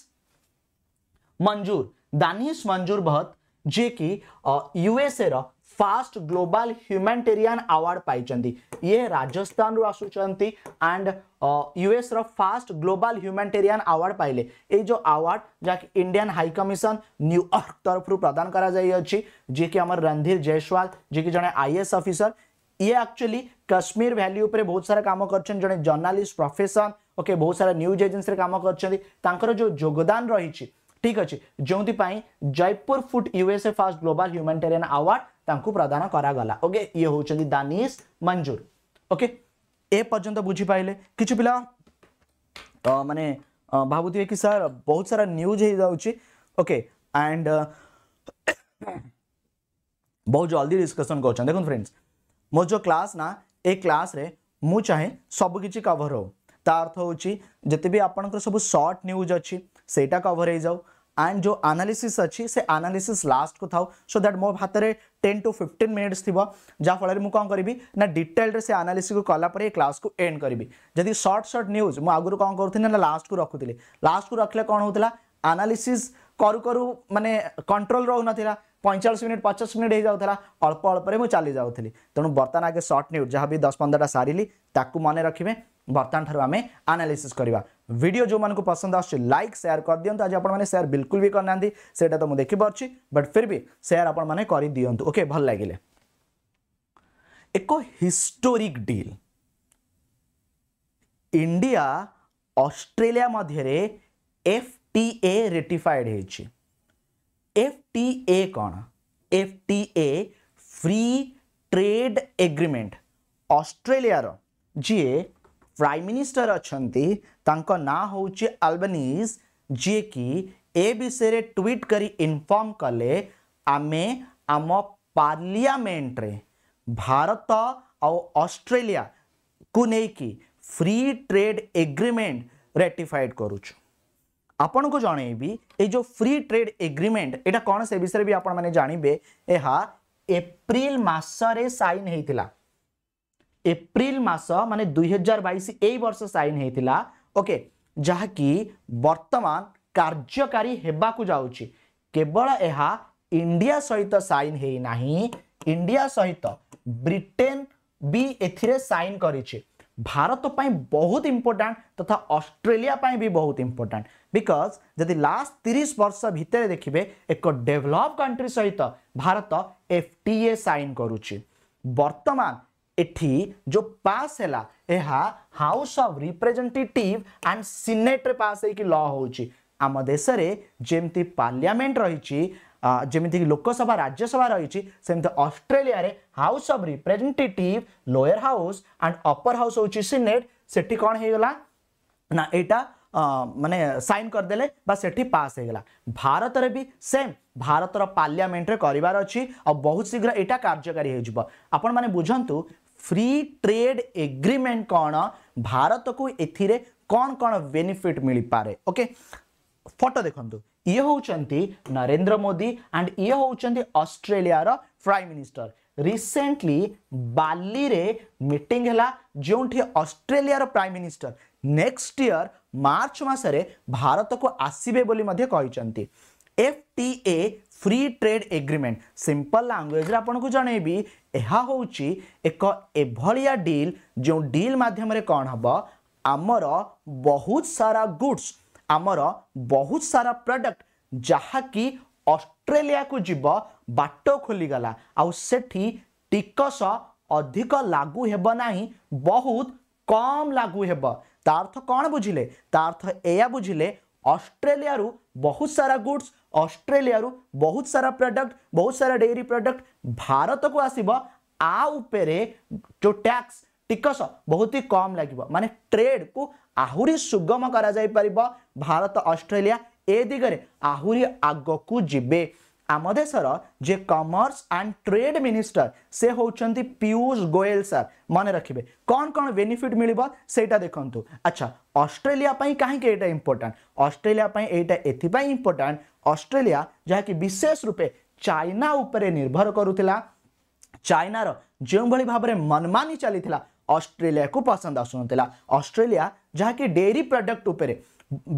A: মঞ্জুর দানিশ মঞ্জুর ভট जी की यूएसए रो फास्ट ग्लोबल ह्यूमानिटेरियन अवार्ड पाई ये राजस्थान रु आस and US first global humanitarian award पाइले ये जो अवार्ड जहाँकि इंडियान हाई कमिशन न्यूयॉर्क तरफ प्रदान कर रणधीर जयसवाल जी जन आई एस अफिसर ये एक्चुअली कश्मीर भैली उपर बहुत सारा कम कर जर्नालीस्ट प्रफेसन ओके बहुत सारा न्यूज एजेन्सी कम कर जो योगदान रही ठीक अच्छे जो Jaipur foot USA first global humanitarian award प्रदान करके ये हूँ दानिश मंजूर ओके ए पर्यटन बुझीपाले कि पा तो मानने भावुवे कि सर बहुत सारा न्यूज हो जाए ओके एंड बहुत जल्दी डिस्कसन कर देख फ्रेंड्स मोर जो क्लास ना ये क्लास रे मुझे सबकि कवर हो तार्थ होती भी आपण सब सर्ट न्यूज अच्छी सेटा कवर हो जाऊ एंड जो आनालीसीस अच्छी से आनालीसीस लास्ट को था सो दैट मो हाथ में टेन टू फिफ्टन मिनिट्स थी जहाँ फल कौन करी ना डिटेल से आनालीसी को कलापर क्लास को एंड करी जदि सर्ट सर्ट न्यूज मुझ आगु कौन कर लास्ट को रखुली लास्ट को रखिले कौन होता आनालीसीस करू करू मैंने कंट्रोल रो ना पैंचाश मिनिट पचास मिनिट हो जाता अल्प अल्प चली जाऊँगी तेणु बर्तन आगे सर्ट न्यूज जहाँ भी दस पंद्रह सारे ताकू मन रखे बर्तन ठार्ज आनालीसीस करवा वीडियो जो मैं पसंद लाइक सेयार कर दिखाँ आज आप सेयार बिल्कुल भी करना से तो मुझे देखिपी बट फिर भी सेयार कर दिंतु ओके भल लगे एक हिस्टोरिक डील इंडिया ऑस्ट्रेलिया मध्य एफ टी ए रेटिफाइड होफ टी ए कौन F T A free trade agreement Australia जी प्राइम मिनिस्टर अच्छा ना हूँ आलबनीज जी ए विषय ट्विट कर इनफर्म कले आम आम पार्लियामेंट भारत ऑस्ट्रेलिया को लेकिन फ्री ट्रेड एग्रीमेंट रेटिफाइड करुचु आपन को जन जो फ्री ट्रेड एग्रीमेंट एटा कौन से विषय भी आप मैंने जानवे यह एप्रिल मसरे सैन होता এপ্রিল মাস মানে দুই হଜାର বাইশ এই বর্ষ সাইন হয়েছিল ওকে যাকি বর্তমান কার্যকারী হওয়া যাচ্ছে কেবল এহা ইন্ডিয়া সহিত সাইন হয়ে না ইন্ডিয়া সহিত ব্রিটেন বি এথিরে সাইন করেছে ভারত পাই বহুত ইম্পর্টাট তথা অস্ট্রেলিয়া পাই বি বহুত ইম্পর্টাট বিকজ যদি লাস্ট তিরিশ বর্ষ ভিতরে দেখবে এক ডেভেলপ কন্ট্রি সহিত ভারত এফটিএ সাইন করুছি বর্তমান ଏଠି ଯୋଉ ପାସ୍ ହେଲା ଏହା ହାଉସ୍ ଅଫ୍ ରିପ୍ରେଜେଣ୍ଟେଟିଭ୍ ଆଣ୍ଡ ସିନେଟ୍ରେ ପାସ୍ ହେଇକି ଲ ହେଉଛି ଆମ ଦେଶରେ ଯେମିତି ପାର୍ଲିଆମେଣ୍ଟ ରହିଛି ଯେମିତିକି ଲୋକସଭା ରାଜ୍ୟସଭା ରହିଛି ସେମିତି ଅଷ୍ଟ୍ରେଲିଆରେ house of representative lower house and upper house ହେଉଛି ସିନେଟ୍ ସେଠି କ'ଣ ହେଇଗଲା ନା ଏଇଟା ମାନେ ସାଇନ୍ କରିଦେଲେ ବା ସେଠି ପାସ୍ ହେଇଗଲା ଭାରତରେ ବି ସେମ୍ ଭାରତର ପାର୍ଲିଆମେଣ୍ଟରେ କରିବାର ଅଛି ଆଉ ବହୁତ ଶୀଘ୍ର ଏଇଟା କାର୍ଯ୍ୟକାରୀ ହେଇଯିବ ଆପଣମାନେ ବୁଝନ୍ତୁ फ्री ट्रेड एग्रीमेंट कौन भारत को एथिरे कौन कौन बेनिफिट मिल पारे ओके फोटो देखु ये होती नरेंद्र मोदी एंड ये होती ऑस्ट्रेलियार प्राइम मिनिस्टर रिसेंटली बाली रे मीटिंग है जो ऑस्ट्रेलियार prime minister next year March मसरे भारत को आसबे F T A free trade agreement simple language आपको जनइबी यह हूँ एक एभलिया डील जो डील मध्यम कौन हम आमर बहुत सारा गुड्स आमर बहुत सारा प्रडक्ट जहाँकि अस्ट्रेलिया को जीव बाट खोलीगला आठी टिकस अधिक लागू हेबना बहुत कम लागू हेब तार अर्थ कौन बुझे तार अर्थ या बुझिले अस्ट्रेलिया बहुत सारा गुड्स ଅଷ୍ଟ୍ରେଲିଆରୁ ବହୁତ ସାରା ପ୍ରଡକ୍ଟ ବହୁତ ସାରା ଡେଇରୀ ପ୍ରଡକ୍ଟ ଭାରତକୁ ଆସିବ ଆ ଉପରେ ଯେଉଁ ଟ୍ୟାକ୍ସ ଟିକସ ବହୁତ ହି କମ୍ ଲାଗିବ ମାନେ ଟ୍ରେଡ୍କୁ ଆହୁରି ସୁଗମ କରାଯାଇପାରିବ ଭାରତ ଅଷ୍ଟ୍ରେଲିଆ ଏ ଦିଗରେ ଆହୁରି ଆଗକୁ ଯିବେ ଆମ ଦେଶର ଯେ କମର୍ସ ଆଣ୍ଡ ଟ୍ରେଡ୍ ମିନିଷ୍ଟର ସେ ହେଉଛନ୍ତି ପିୟୁଷ ଗୋଏଲ ସାର୍ ମନେ ରଖିବେ କ'ଣ କ'ଣ ବେନିଫିଟ୍ ମିଳିବ ସେଇଟା ଦେଖନ୍ତୁ ଆଚ୍ଛା ଅଷ୍ଟ୍ରେଲିଆ ପାଇଁ କାହିଁକି ଏଇଟା ଇମ୍ପୋର୍ଟାଣ୍ଟ ଅଷ୍ଟ୍ରେଲିଆ ପାଇଁ ଏଇଟା ଏଥିପାଇଁ ଇମ୍ପୋର୍ଟାଣ୍ଟ ଅଷ୍ଟ୍ରେଲିଆ ଯାହାକି ବିଶେଷ ରୂପେ ଚାଇନା ଉପରେ ନିର୍ଭର କରୁଥିଲା ଚାଇନାର ଯେଉଁଭଳି ଭାବରେ ମନମାନି ଚାଲିଥିଲା ଅଷ୍ଟ୍ରେଲିଆକୁ ପସନ୍ଦ ଆସୁନଥିଲା ଅଷ୍ଟ୍ରେଲିଆ ଯାହାକି ଡେରି ପ୍ରଡକ୍ଟ ଉପରେ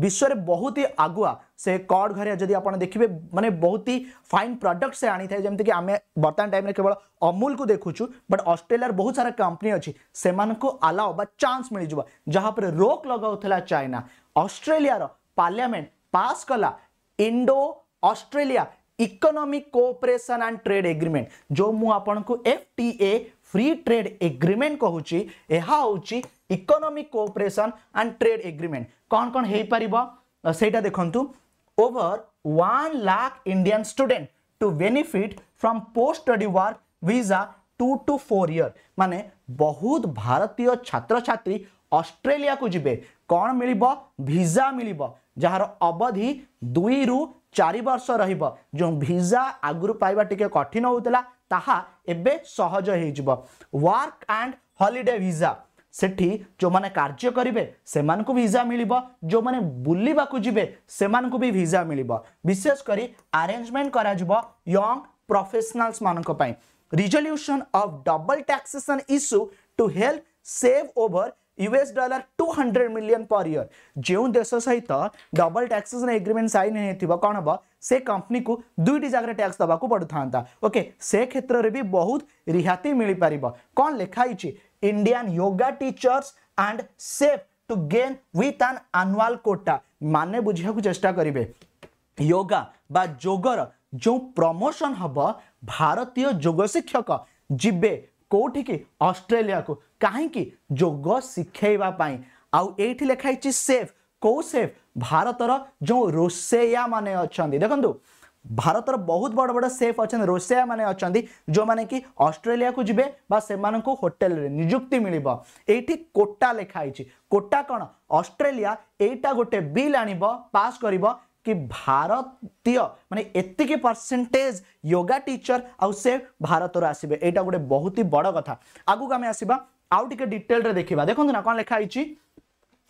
A: ବିଶ୍ୱରେ ବହୁତ ହି ଆଗୁଆ से कड घरिया जदि आप देखिए मानते बहुत ही फाइन प्रडक्ट से आनी है जमीक आम बर्तमान टाइम केवल अमूल को देखुचु बट अस्ट्रेलियार बहुत सारा कंपनी अच्छी से आलाओ बा चान्स मिल जहाँपर रोक लगाऊला चाइना अस्ट्रेलियार पार्लियामेंट पास कला Indo Australia economic cooperation and trade agreement जो मु आपण को एफटीए फ्री ट्रेड एग्रीमेंट कहूची ଏହା ହେଉଛି economic cooperation and trade agreement କ'ଣ କ'ଣ ହେଇପାରିବ ସେଇଟା ଦେଖନ୍ତୁ over 1 lakh Indian student to benefit from post study work visa 2 to 4 year माने बहुत भारतीय छात्र छात्री ऑस्ट्रेलिया को जिबे कौन मिलिबो वीजा मिलिबो ଯାହାର ଅବଧି ଦୁଇରୁ ଚାରି ବର୍ଷ ରହିବ ଯେଉଁ ଭିଜା ଆଗରୁ ପାଇବା ଟିକେ କଠିନ ହେଉଥିଲା ତାହା ଏବେ ସହଜ ହେଇଯିବ ୱାର୍କ ଆଣ୍ଡ ହଲିଡେ ଭିଜା ସେଠି ଯେଉଁମାନେ କାର୍ଯ୍ୟ କରିବେ ସେମାନଙ୍କୁ ଭିଜା ମିଳିବ ଯେଉଁମାନେ ବୁଲିବାକୁ ଯିବେ ସେମାନଙ୍କୁ ବି ଭିଜା ମିଳିବ ବିଶେଷ କରି ଆରେଞ୍ଜମେଣ୍ଟ କରାଯିବ ୟଙ୍ଗ ପ୍ରଫେସନାଲ୍ସମାନଙ୍କ ପାଇଁ resolution of double taxation issue to help save over US dollar hundred million per year जो देश सहित डबल टैक्सेस एग्रीमेंट साइन हो कौन हम से कंपनी को दुईट जगह टैक्स दबा को पड़ता था ओके से क्षेत्र में भी बहुत रिहाती मिल पार कौन लिखाई Indian yoga teachers and chef to gain with an annual quota मान बुझा चेस्टा करेंगे योगा बा जोगर जो प्रमोशन हम भारतीय जोग शिक्षक जीवे কোটিকি অস্ট্রেলিয়া কু কাহি যোগ শিখাইবা আউটি লেখা হয়েছে সেফ কেউ সেফ ভারতর যে রোষেয়া মানে অনেক দেখুন ଭାରତର ବହୁତ ବଡ଼ ବଡ଼ ସେଫ୍ ଅଛନ୍ତି ରୋଷେୟାମାନେ ଅଛନ୍ତି ଯେଉଁମାନେ କି ଅଷ୍ଟ୍ରେଲିଆକୁ ଯିବେ ବା ସେମାନଙ୍କୁ ହୋଟେଲରେ ନିଯୁକ୍ତି ମିଳିବ ଏଇଠି କୋଟା ଲେଖା ହେଇଛି କୋଟା କ'ଣ ଅଷ୍ଟ୍ରେଲିଆ ଏଇଟା ଗୋଟେ ବିଲ୍ ଆଣିବ ପାସ୍ କରିବ कि भारतीय माने एतिक परसेंटेज योगा टीचर आउ से आसबे एटा गोटे बहुत ही बड़ कथा आगु आम आसीबा आउ टिके डिटेल रे देखिबा ना कोन लेखा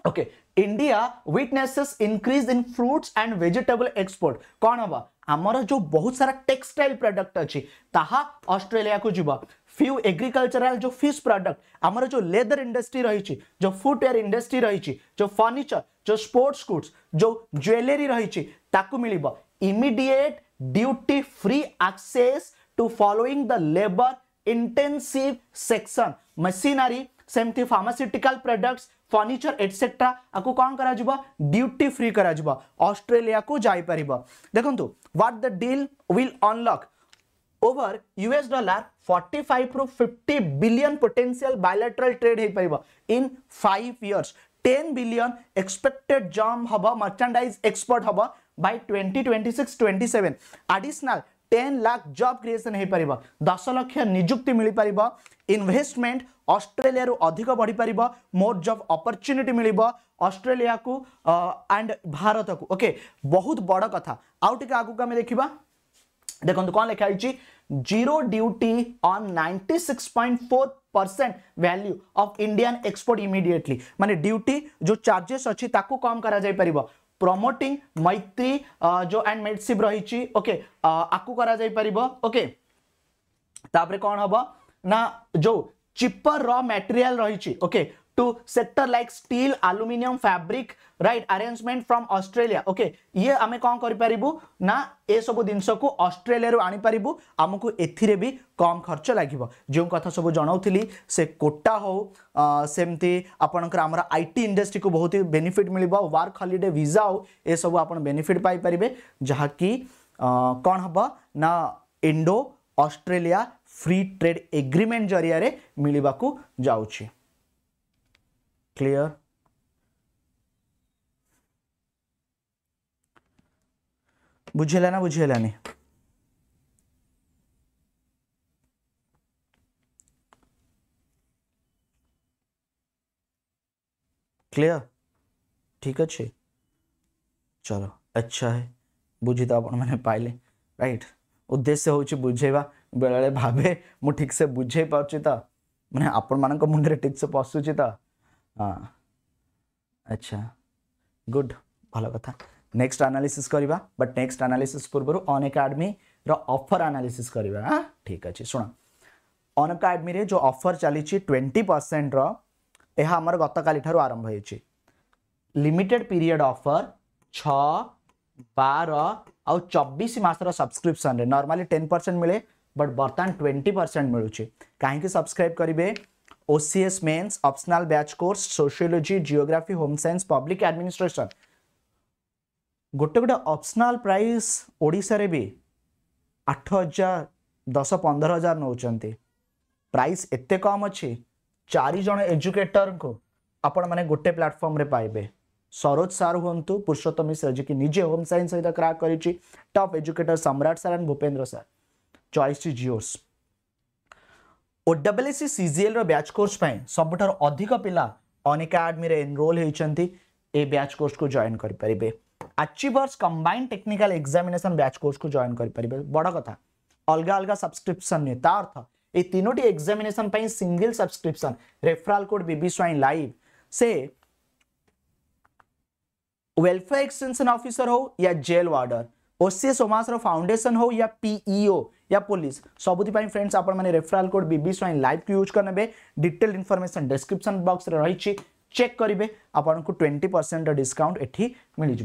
A: okay India witnesses increase in fruits and vegetable export कौन हम आमर जो बहुत सारा टेक्सटाइल प्रडक्ट अच्छी ताहा ऑस्ट्रेलिया को फ्यू एग्रीकल्चरल जो फिश प्रडक्ट आमर जो लेदर इंडस्ट्री रही जो फुटवेयर इंडस्ट्री रही जो फर्निचर जो स्पोर्ट्स गुड्स जो ज्वेलरी रही मिल immediate duty free access to following the labour intensive section machinery सेमती फार्मास्यूटिकल प्रोडक्ट्स फर्निचर एटसेट्रा आपको कौन कर ड्यूटी फ्री करा को जापर परिबा what the deal will unlock over US dollar 45 five fifty billion potential bilateral trade हो पार in five years 10 billion expected jump hoba merchandise export hoba by 2026 27 additional 10 lakh job creation he pariba 10 lakh nijukti mili pariba investment australia ru adhika badhi pariba more job opportunity miliba australia ku uh, and bharat ku okay bahut bada katha au tike agu ka me dekhiba देखो कौन लिखा zero duty on 96.4 percent value of Indian export immediately माने ड्यूटी जो चार्जेस अच्छी ताकू कम करा जाई परबो प्रमोटिंग मैत्री जो एंड मेडशिप रही ओके आपको करा जाई परबो ओके तापरे कौन हबो ना जो चिपर रॉ मटेरियल रही okay to sector like steel aluminium fabric right arrangement from australia okay ye ame kon kari paribu na e sabu dinso ku australia ru ani paribu amaku ethire bi कम खर्च लगे जो कथा सब जनाऊली से कोटा हो सेमती आपणकर it industry ku bahut benefit milibo work holiday visa ho e visa apan benefit pai paribe jaha ki kon कौन na indo australia free trade agreement jariya re milibaku jauchi clear बुझेला ना बुझेला नहीं ક્લિયર ઠીક જ છે ચલો અચ્છા હે બુઝીતા પણ મને પાઇલે રાઈટ ઉદ્દેશ્ય ହେଉଛି ବୁଝେଇବା ବେଳେବେଳେ ଭାବେ ମୁଁ ଠିକ୍ସେ ବୁଝେଇ ପାରୁଛି ତ ମାନେ ଆପଣମାନଙ୍କ ମୁଣ୍ଡରେ ଠିକ୍ସେ ପଶୁଛି ତ अच्छा गुड ভালো কথা নেক্সট অ্যানালিসিস করিবা বাট নেক্সট অ্যানালিসিস পূর্বৰ অন একাডেমী ৰ অফাৰ অ্যানালিসিস করিবা ঠিক আছে শুনো অন একাডেমীৰে যো অফাৰ চলিছে 20% ৰ এহা আমাৰ গতকালি ঠৰ আৰম্ভ হৈছে লিমিটেড পিরিয়ড অফাৰ 6 12 আৰু 24 মাহৰ সাবস্ক্রিপশনৰে নরমালি 10% মেলে বাট বৰ্তান 20% মেলুচি কাহে কি সাবস্ক্রাইব কৰিবে OCS mains optional batch course sociology geography home science public administration गोटे गोटे ऑप्शनल प्राइस ओडिशा रे भी दस पंदर हजार नौ प्राइस एत कम अच्छे चारज एजुकेटर को आपण मैंने गोटे प्लाटफर्म रे पाइबे ସରୋଜ ସାର୍ ହୁଅନ୍ତୁ ପୁରୁଷୋତ୍ତମ ମିଶ୍ର ଯିଏକି ନିଜେ ହୋମ୍ ସାଇନ୍ସ ସହିତ କ୍ରାକ୍ କରିଛି top educator Samrat sir and Bhupendra sir choice is O double S C CGL batch course सबुठ अधिक पिला अनिकाडमी एनरोल होती ब्याच कोर्स को जॉन करेंगे achievers combined technical examination batch course को जॉन करेंगे बड़ कथ अलग अलग सब्सक्रिपन तार्थ योटी examination single subscription referral code B Swain live से वेलफेयर एक्सटेनसन अफिसर हो या जेल वार्डर ଓସିଏସ୍ ଓମାସର फाउंडेसन हो या पीईओ या पुलिस सब फ्रेंड्स आप referral code BB Swain live को यूज करने डिटेल इनफर्मेसन डेस्क्रिप्सन बक्स रही चेक करेंगे आपन को ट्वेंटी परसेंट डिस्काउंट एटी मिल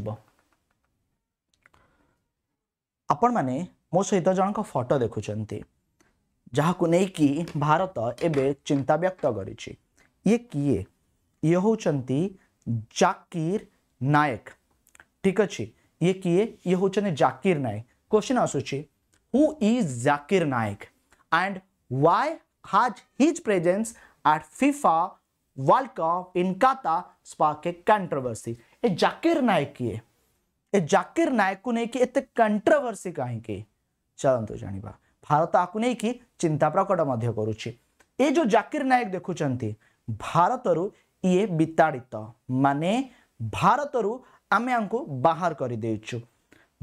A: जाने मो सहित जनक फटो देखुं जहाँ नहीं भारत एवं चिंता व्यक्त कर ये किए ये हूँ जाकिर नायक ठीक अच्छे ये किए ये हो होते जाकिर नायक क्वेश्चन आसूची who is Zakir Naik and why has his presence at FIFA World Cup in Qatar spark A controversy ये जाकिर नायक किए ये जाकिर नायक को नहीं कि एत कंट्रोवर्सी कहीं के चलतु तो जाना भारत आपको नहीं कि चिंता प्रकट मध्य करुच्ची ये जो जाकिर नायक देखुं भारत ये विताड़ित मान भारत आम आपको बाहर कर देचु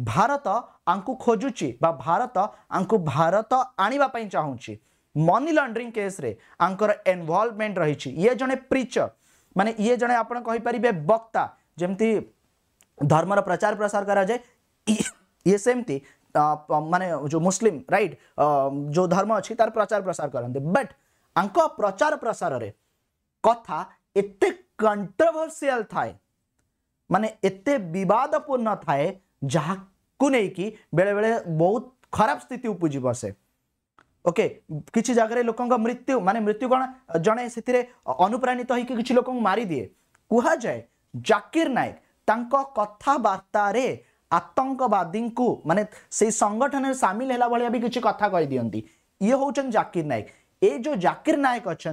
A: भारत आपको खोजुची बा भारत आपको भारत आई चाहू मनी लंड्रिंग केस्रे एनवल्वमेंट रही ये जड़े प्रीचर माने ये जड़े आपर वक्ता जमी धर्मर प्रचार प्रसार कराए ये सेमती माने जो मुसलिम राइट जो धर्म अच्छी तार प्रचार प्रसार करते बट आंको प्रचार प्रसार रे कथा एत कंट्रोवर्सियल थाए माने एत बदपूर्ण थाए जहाँ कि बेले बेले बहुत खराब स्थित उपजी बसे ओके किसी जगह लोक मृत्यु मान मृत्यु कौन जड़े से अनुप्राणित तो कि लोक मारिदे कहुए जाकिर नायक कथबार्तार आतंकवादी को मान से संगठन में सामिल है भाया भी कि कथा कहीदि ये हूँ जाकिर नायक ये जो जाकिर नायक अच्छा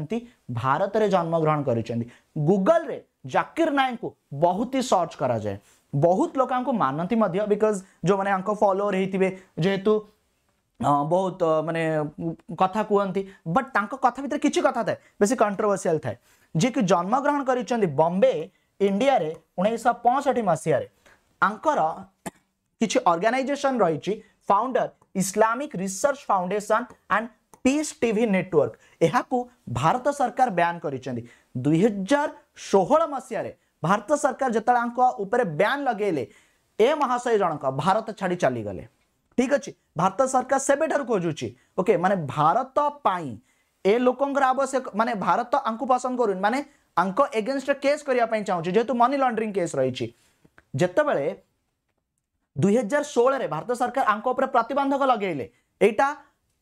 A: भारत में जन्मग्रहण कर गुगल जाकिर नायक बहुत ही सर्च करा जाए बहुत लोग मानती बिकज जो मैंने फलोअर होते जेहेतु बहुत मानने कथा कहते बट कथा भितर किसी कथ था बेस कंट्रोवर्सी था जी कि जन्मग्रहण कर बम्बे इंडिया उन्नीसश पसीह कि अर्गानाइजेसन रही founder Islamic research foundation and peace TV network यह भारत सरकार ब्यान कर दुई हजार ଷୋହଳ ମସିହାରେ ଭାରତ ସରକାର ଯେତେବେଳେ ଆଙ୍କ ଉପରେ ବ୍ୟାନ୍ ଲଗେଇଲେ ଏ ମହାଶୟ ଜଣଙ୍କ ଭାରତ ଛାଡ଼ି ଚାଲିଗଲେ ଠିକ୍ ଅଛି ଭାରତ ସରକାର ସେବେଠାରୁ ଖୋଜୁଛି ଓକେ ମାନେ ଭାରତ ପାଇଁ ଏ ଲୋକଙ୍କର ଆବଶ୍ୟକ ମାନେ ଭାରତ ଆଙ୍କୁ ପସନ୍ଦ କରୁନି ମାନେ ଆଙ୍କ ଏଗେନଷ୍ଟରେ କେସ୍ କରିବା ପାଇଁ ଚାହୁଁଛି ଯେହେତୁ ମନି ଲଣ୍ଡରିଂ କେସ୍ ରହିଛି ଯେତେବେଳେ ଦୁଇହଜାର ଷୋହଳରେ ଭାରତ ସରକାର ଆଙ୍କ ଉପରେ ପ୍ରତିବନ୍ଧକ ଲଗେଇଲେ ଏଇଟା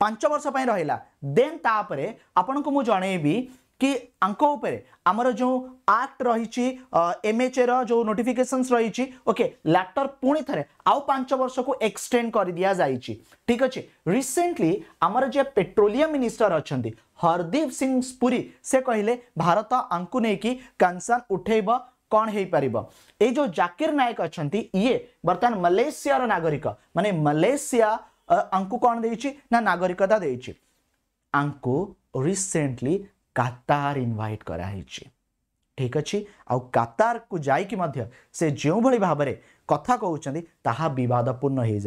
A: ପାଞ୍ଚ ବର୍ଷ ପାଇଁ ରହିଲା ଦେନ୍ ତାପରେ ଆପଣଙ୍କୁ ମୁଁ ଜଣେଇବି कि आंक आमर जो आक्ट रही एमएचए रो नोटिफिकेशन रही ओके लैटर पुणी थे आउ पांच वर्ष को एक्सटेड कर दि जाए ठीक अच्छे रिसेंटली आमर जे पेट्रोलियम मिनिस्टर अच्छा हरदीप सिंह पुरी से कहले भारत आंकू नहीं कंसर्न उठेब कौन हो पार ये जो जाकिर नायक अच्छा ये बर्तमान मलेसीयर नागरिक मानने मलेसीया आंकू कौन दे नागरिकता दे आंकू रिसेंटली कतार इनवैट कराई ठीक अच्छे आतार को जैक से जो भाई भाव में कथा कहते बदपूर्ण हो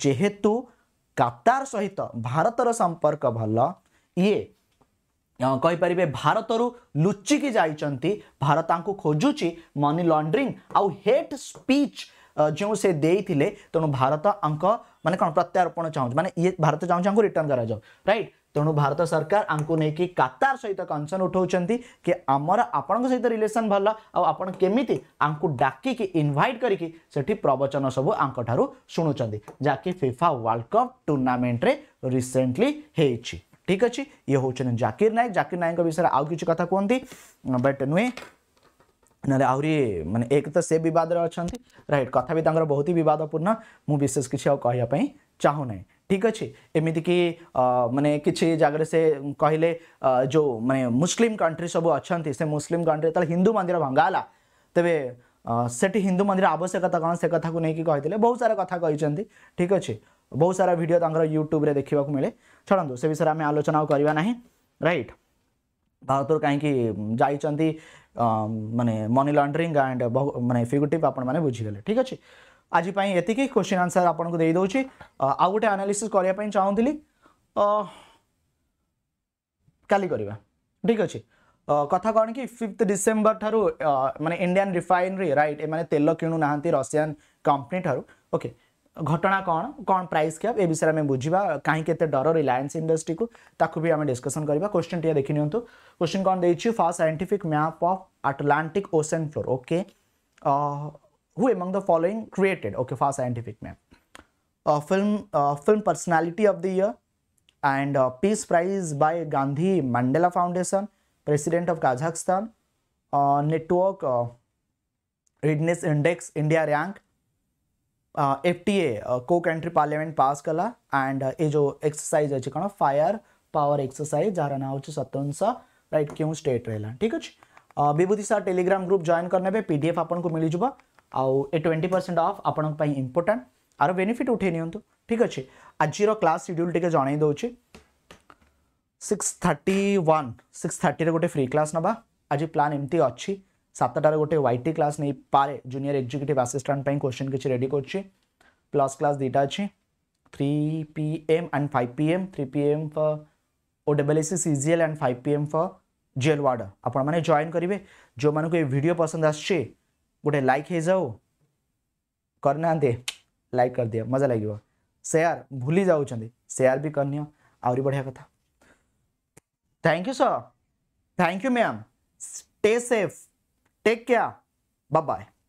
A: जाहेतु कतार सहित भारत संपर्क भल ये कहींपर भारत लुचिकी जा भारत खोजुची मनी लंड्री आट स्पीच जो से देते तेणु भारत अंक मानते कौन प्रत्यारोपण चाहू मानते भारत चाहू रिटर्न कराऊ तेणु भारत सरकार आपको नहीं कतार सहित कनसर्ण उठाऊँ कि आमर आपण सहित रिलेसन भल डाक डाकिट करी प्रवचन सबू शुणुंट जहाँकि FIFA World Cup tournament recently ठीक अच्छे ये हूँ जाकिर नायक जाकिर नायक विषय आउ कि कथ कहते बट नुहे ना आहरी मैंने एक तो से बदले अच्छा रईट कथा बहुत ही बदपूर्ण मुझे किसी आई चाहूना ठीक अच्छे एमती कि मानने किसी जगह से कहले जो मानने मुसलिम कंट्री सब अच्छा से मुसलिम कंट्री जो हिंदू मंदिर भंगाला तेरे से हिंदू मंदिर आवश्यकता कौन से कथा को लेकिन कही बहुत सारा कथ कही ठीक अच्छे बहुत सारा भिड यूट्यूब्रे देखा मिले छाड़ू से विषय आम आलोचना करवा ना रईट भारत कहीं जा मानने मनि लंड्रिंग एंड मानने फिगुटिव आप बुझीगले ठीक अच्छे आज ये क्वेश्चन आंसर आपको देदे आउ गोटे आनालीसीस करने चाहूली कल करवा ठीक अच्छे कथा कौन कि फिफ्थ डिसेम्बर ठार मैंने इंडियान रिफाइनरी रईट एम तेल किणु ना रसियान कंपनी ठार ओके घटना कौन कौन प्राइस क्या ए विषय में बुझा कहीं डर रिलायंस इंडस्ट्री को ताकू भी आम डिस्कसन करवा क्वेश्चन टी देखी नि क्वेश्चन कौन the first scientific map of Atlantic ocean floor okay who among the following created okay for scientific ma'am uh, film uh, film personality of the year and uh, peace prize by gandhi mandela foundation president of kazakhstan uh, network uh, readiness index india rank F T A को कंट्री पार्लियामेंट पास कला एंड ये जो एक्सरसाइज अच्छे कौन फायर पावर एक्सरसाइज जार ना हूँ सतवंश रईट क्यों स्टेट रहा ठीक अच्छे विभूति सार टेलीग्राम ग्रुप जॉइन करने पे पीडीएफ आपको मिल जाए आउ आवेंटी परसेंट अफ आप इम्पोर्टाट आर बेनिफिट उठे नि ठीक अच्छे आज क्लास सिड्यूल टे जन six thirty one six thirty गोटे फ्री क्लास ना आज प्लां एमती अच्छी सतटार गोटे व्हाइट क्लास नहीं पारे जूनियर एक्जिक्यूटिव आसीस्टाट क्वेश्चन किसी रेडी कर प्लस क्लास दुटा अच्छी three P M and five P M three P M for O double S C C and five P M for jail ward आप जॉन करेंगे जो मूँ ये भिडियो पसंद आ गोटे लाइक हो जाओ करना लाइक कर दि मजा लगे सेयार भूली जाऊँच सेयार भी करनी आहरी बढ़िया कथा thank you sir thank you ma'am stay safe take care bye bye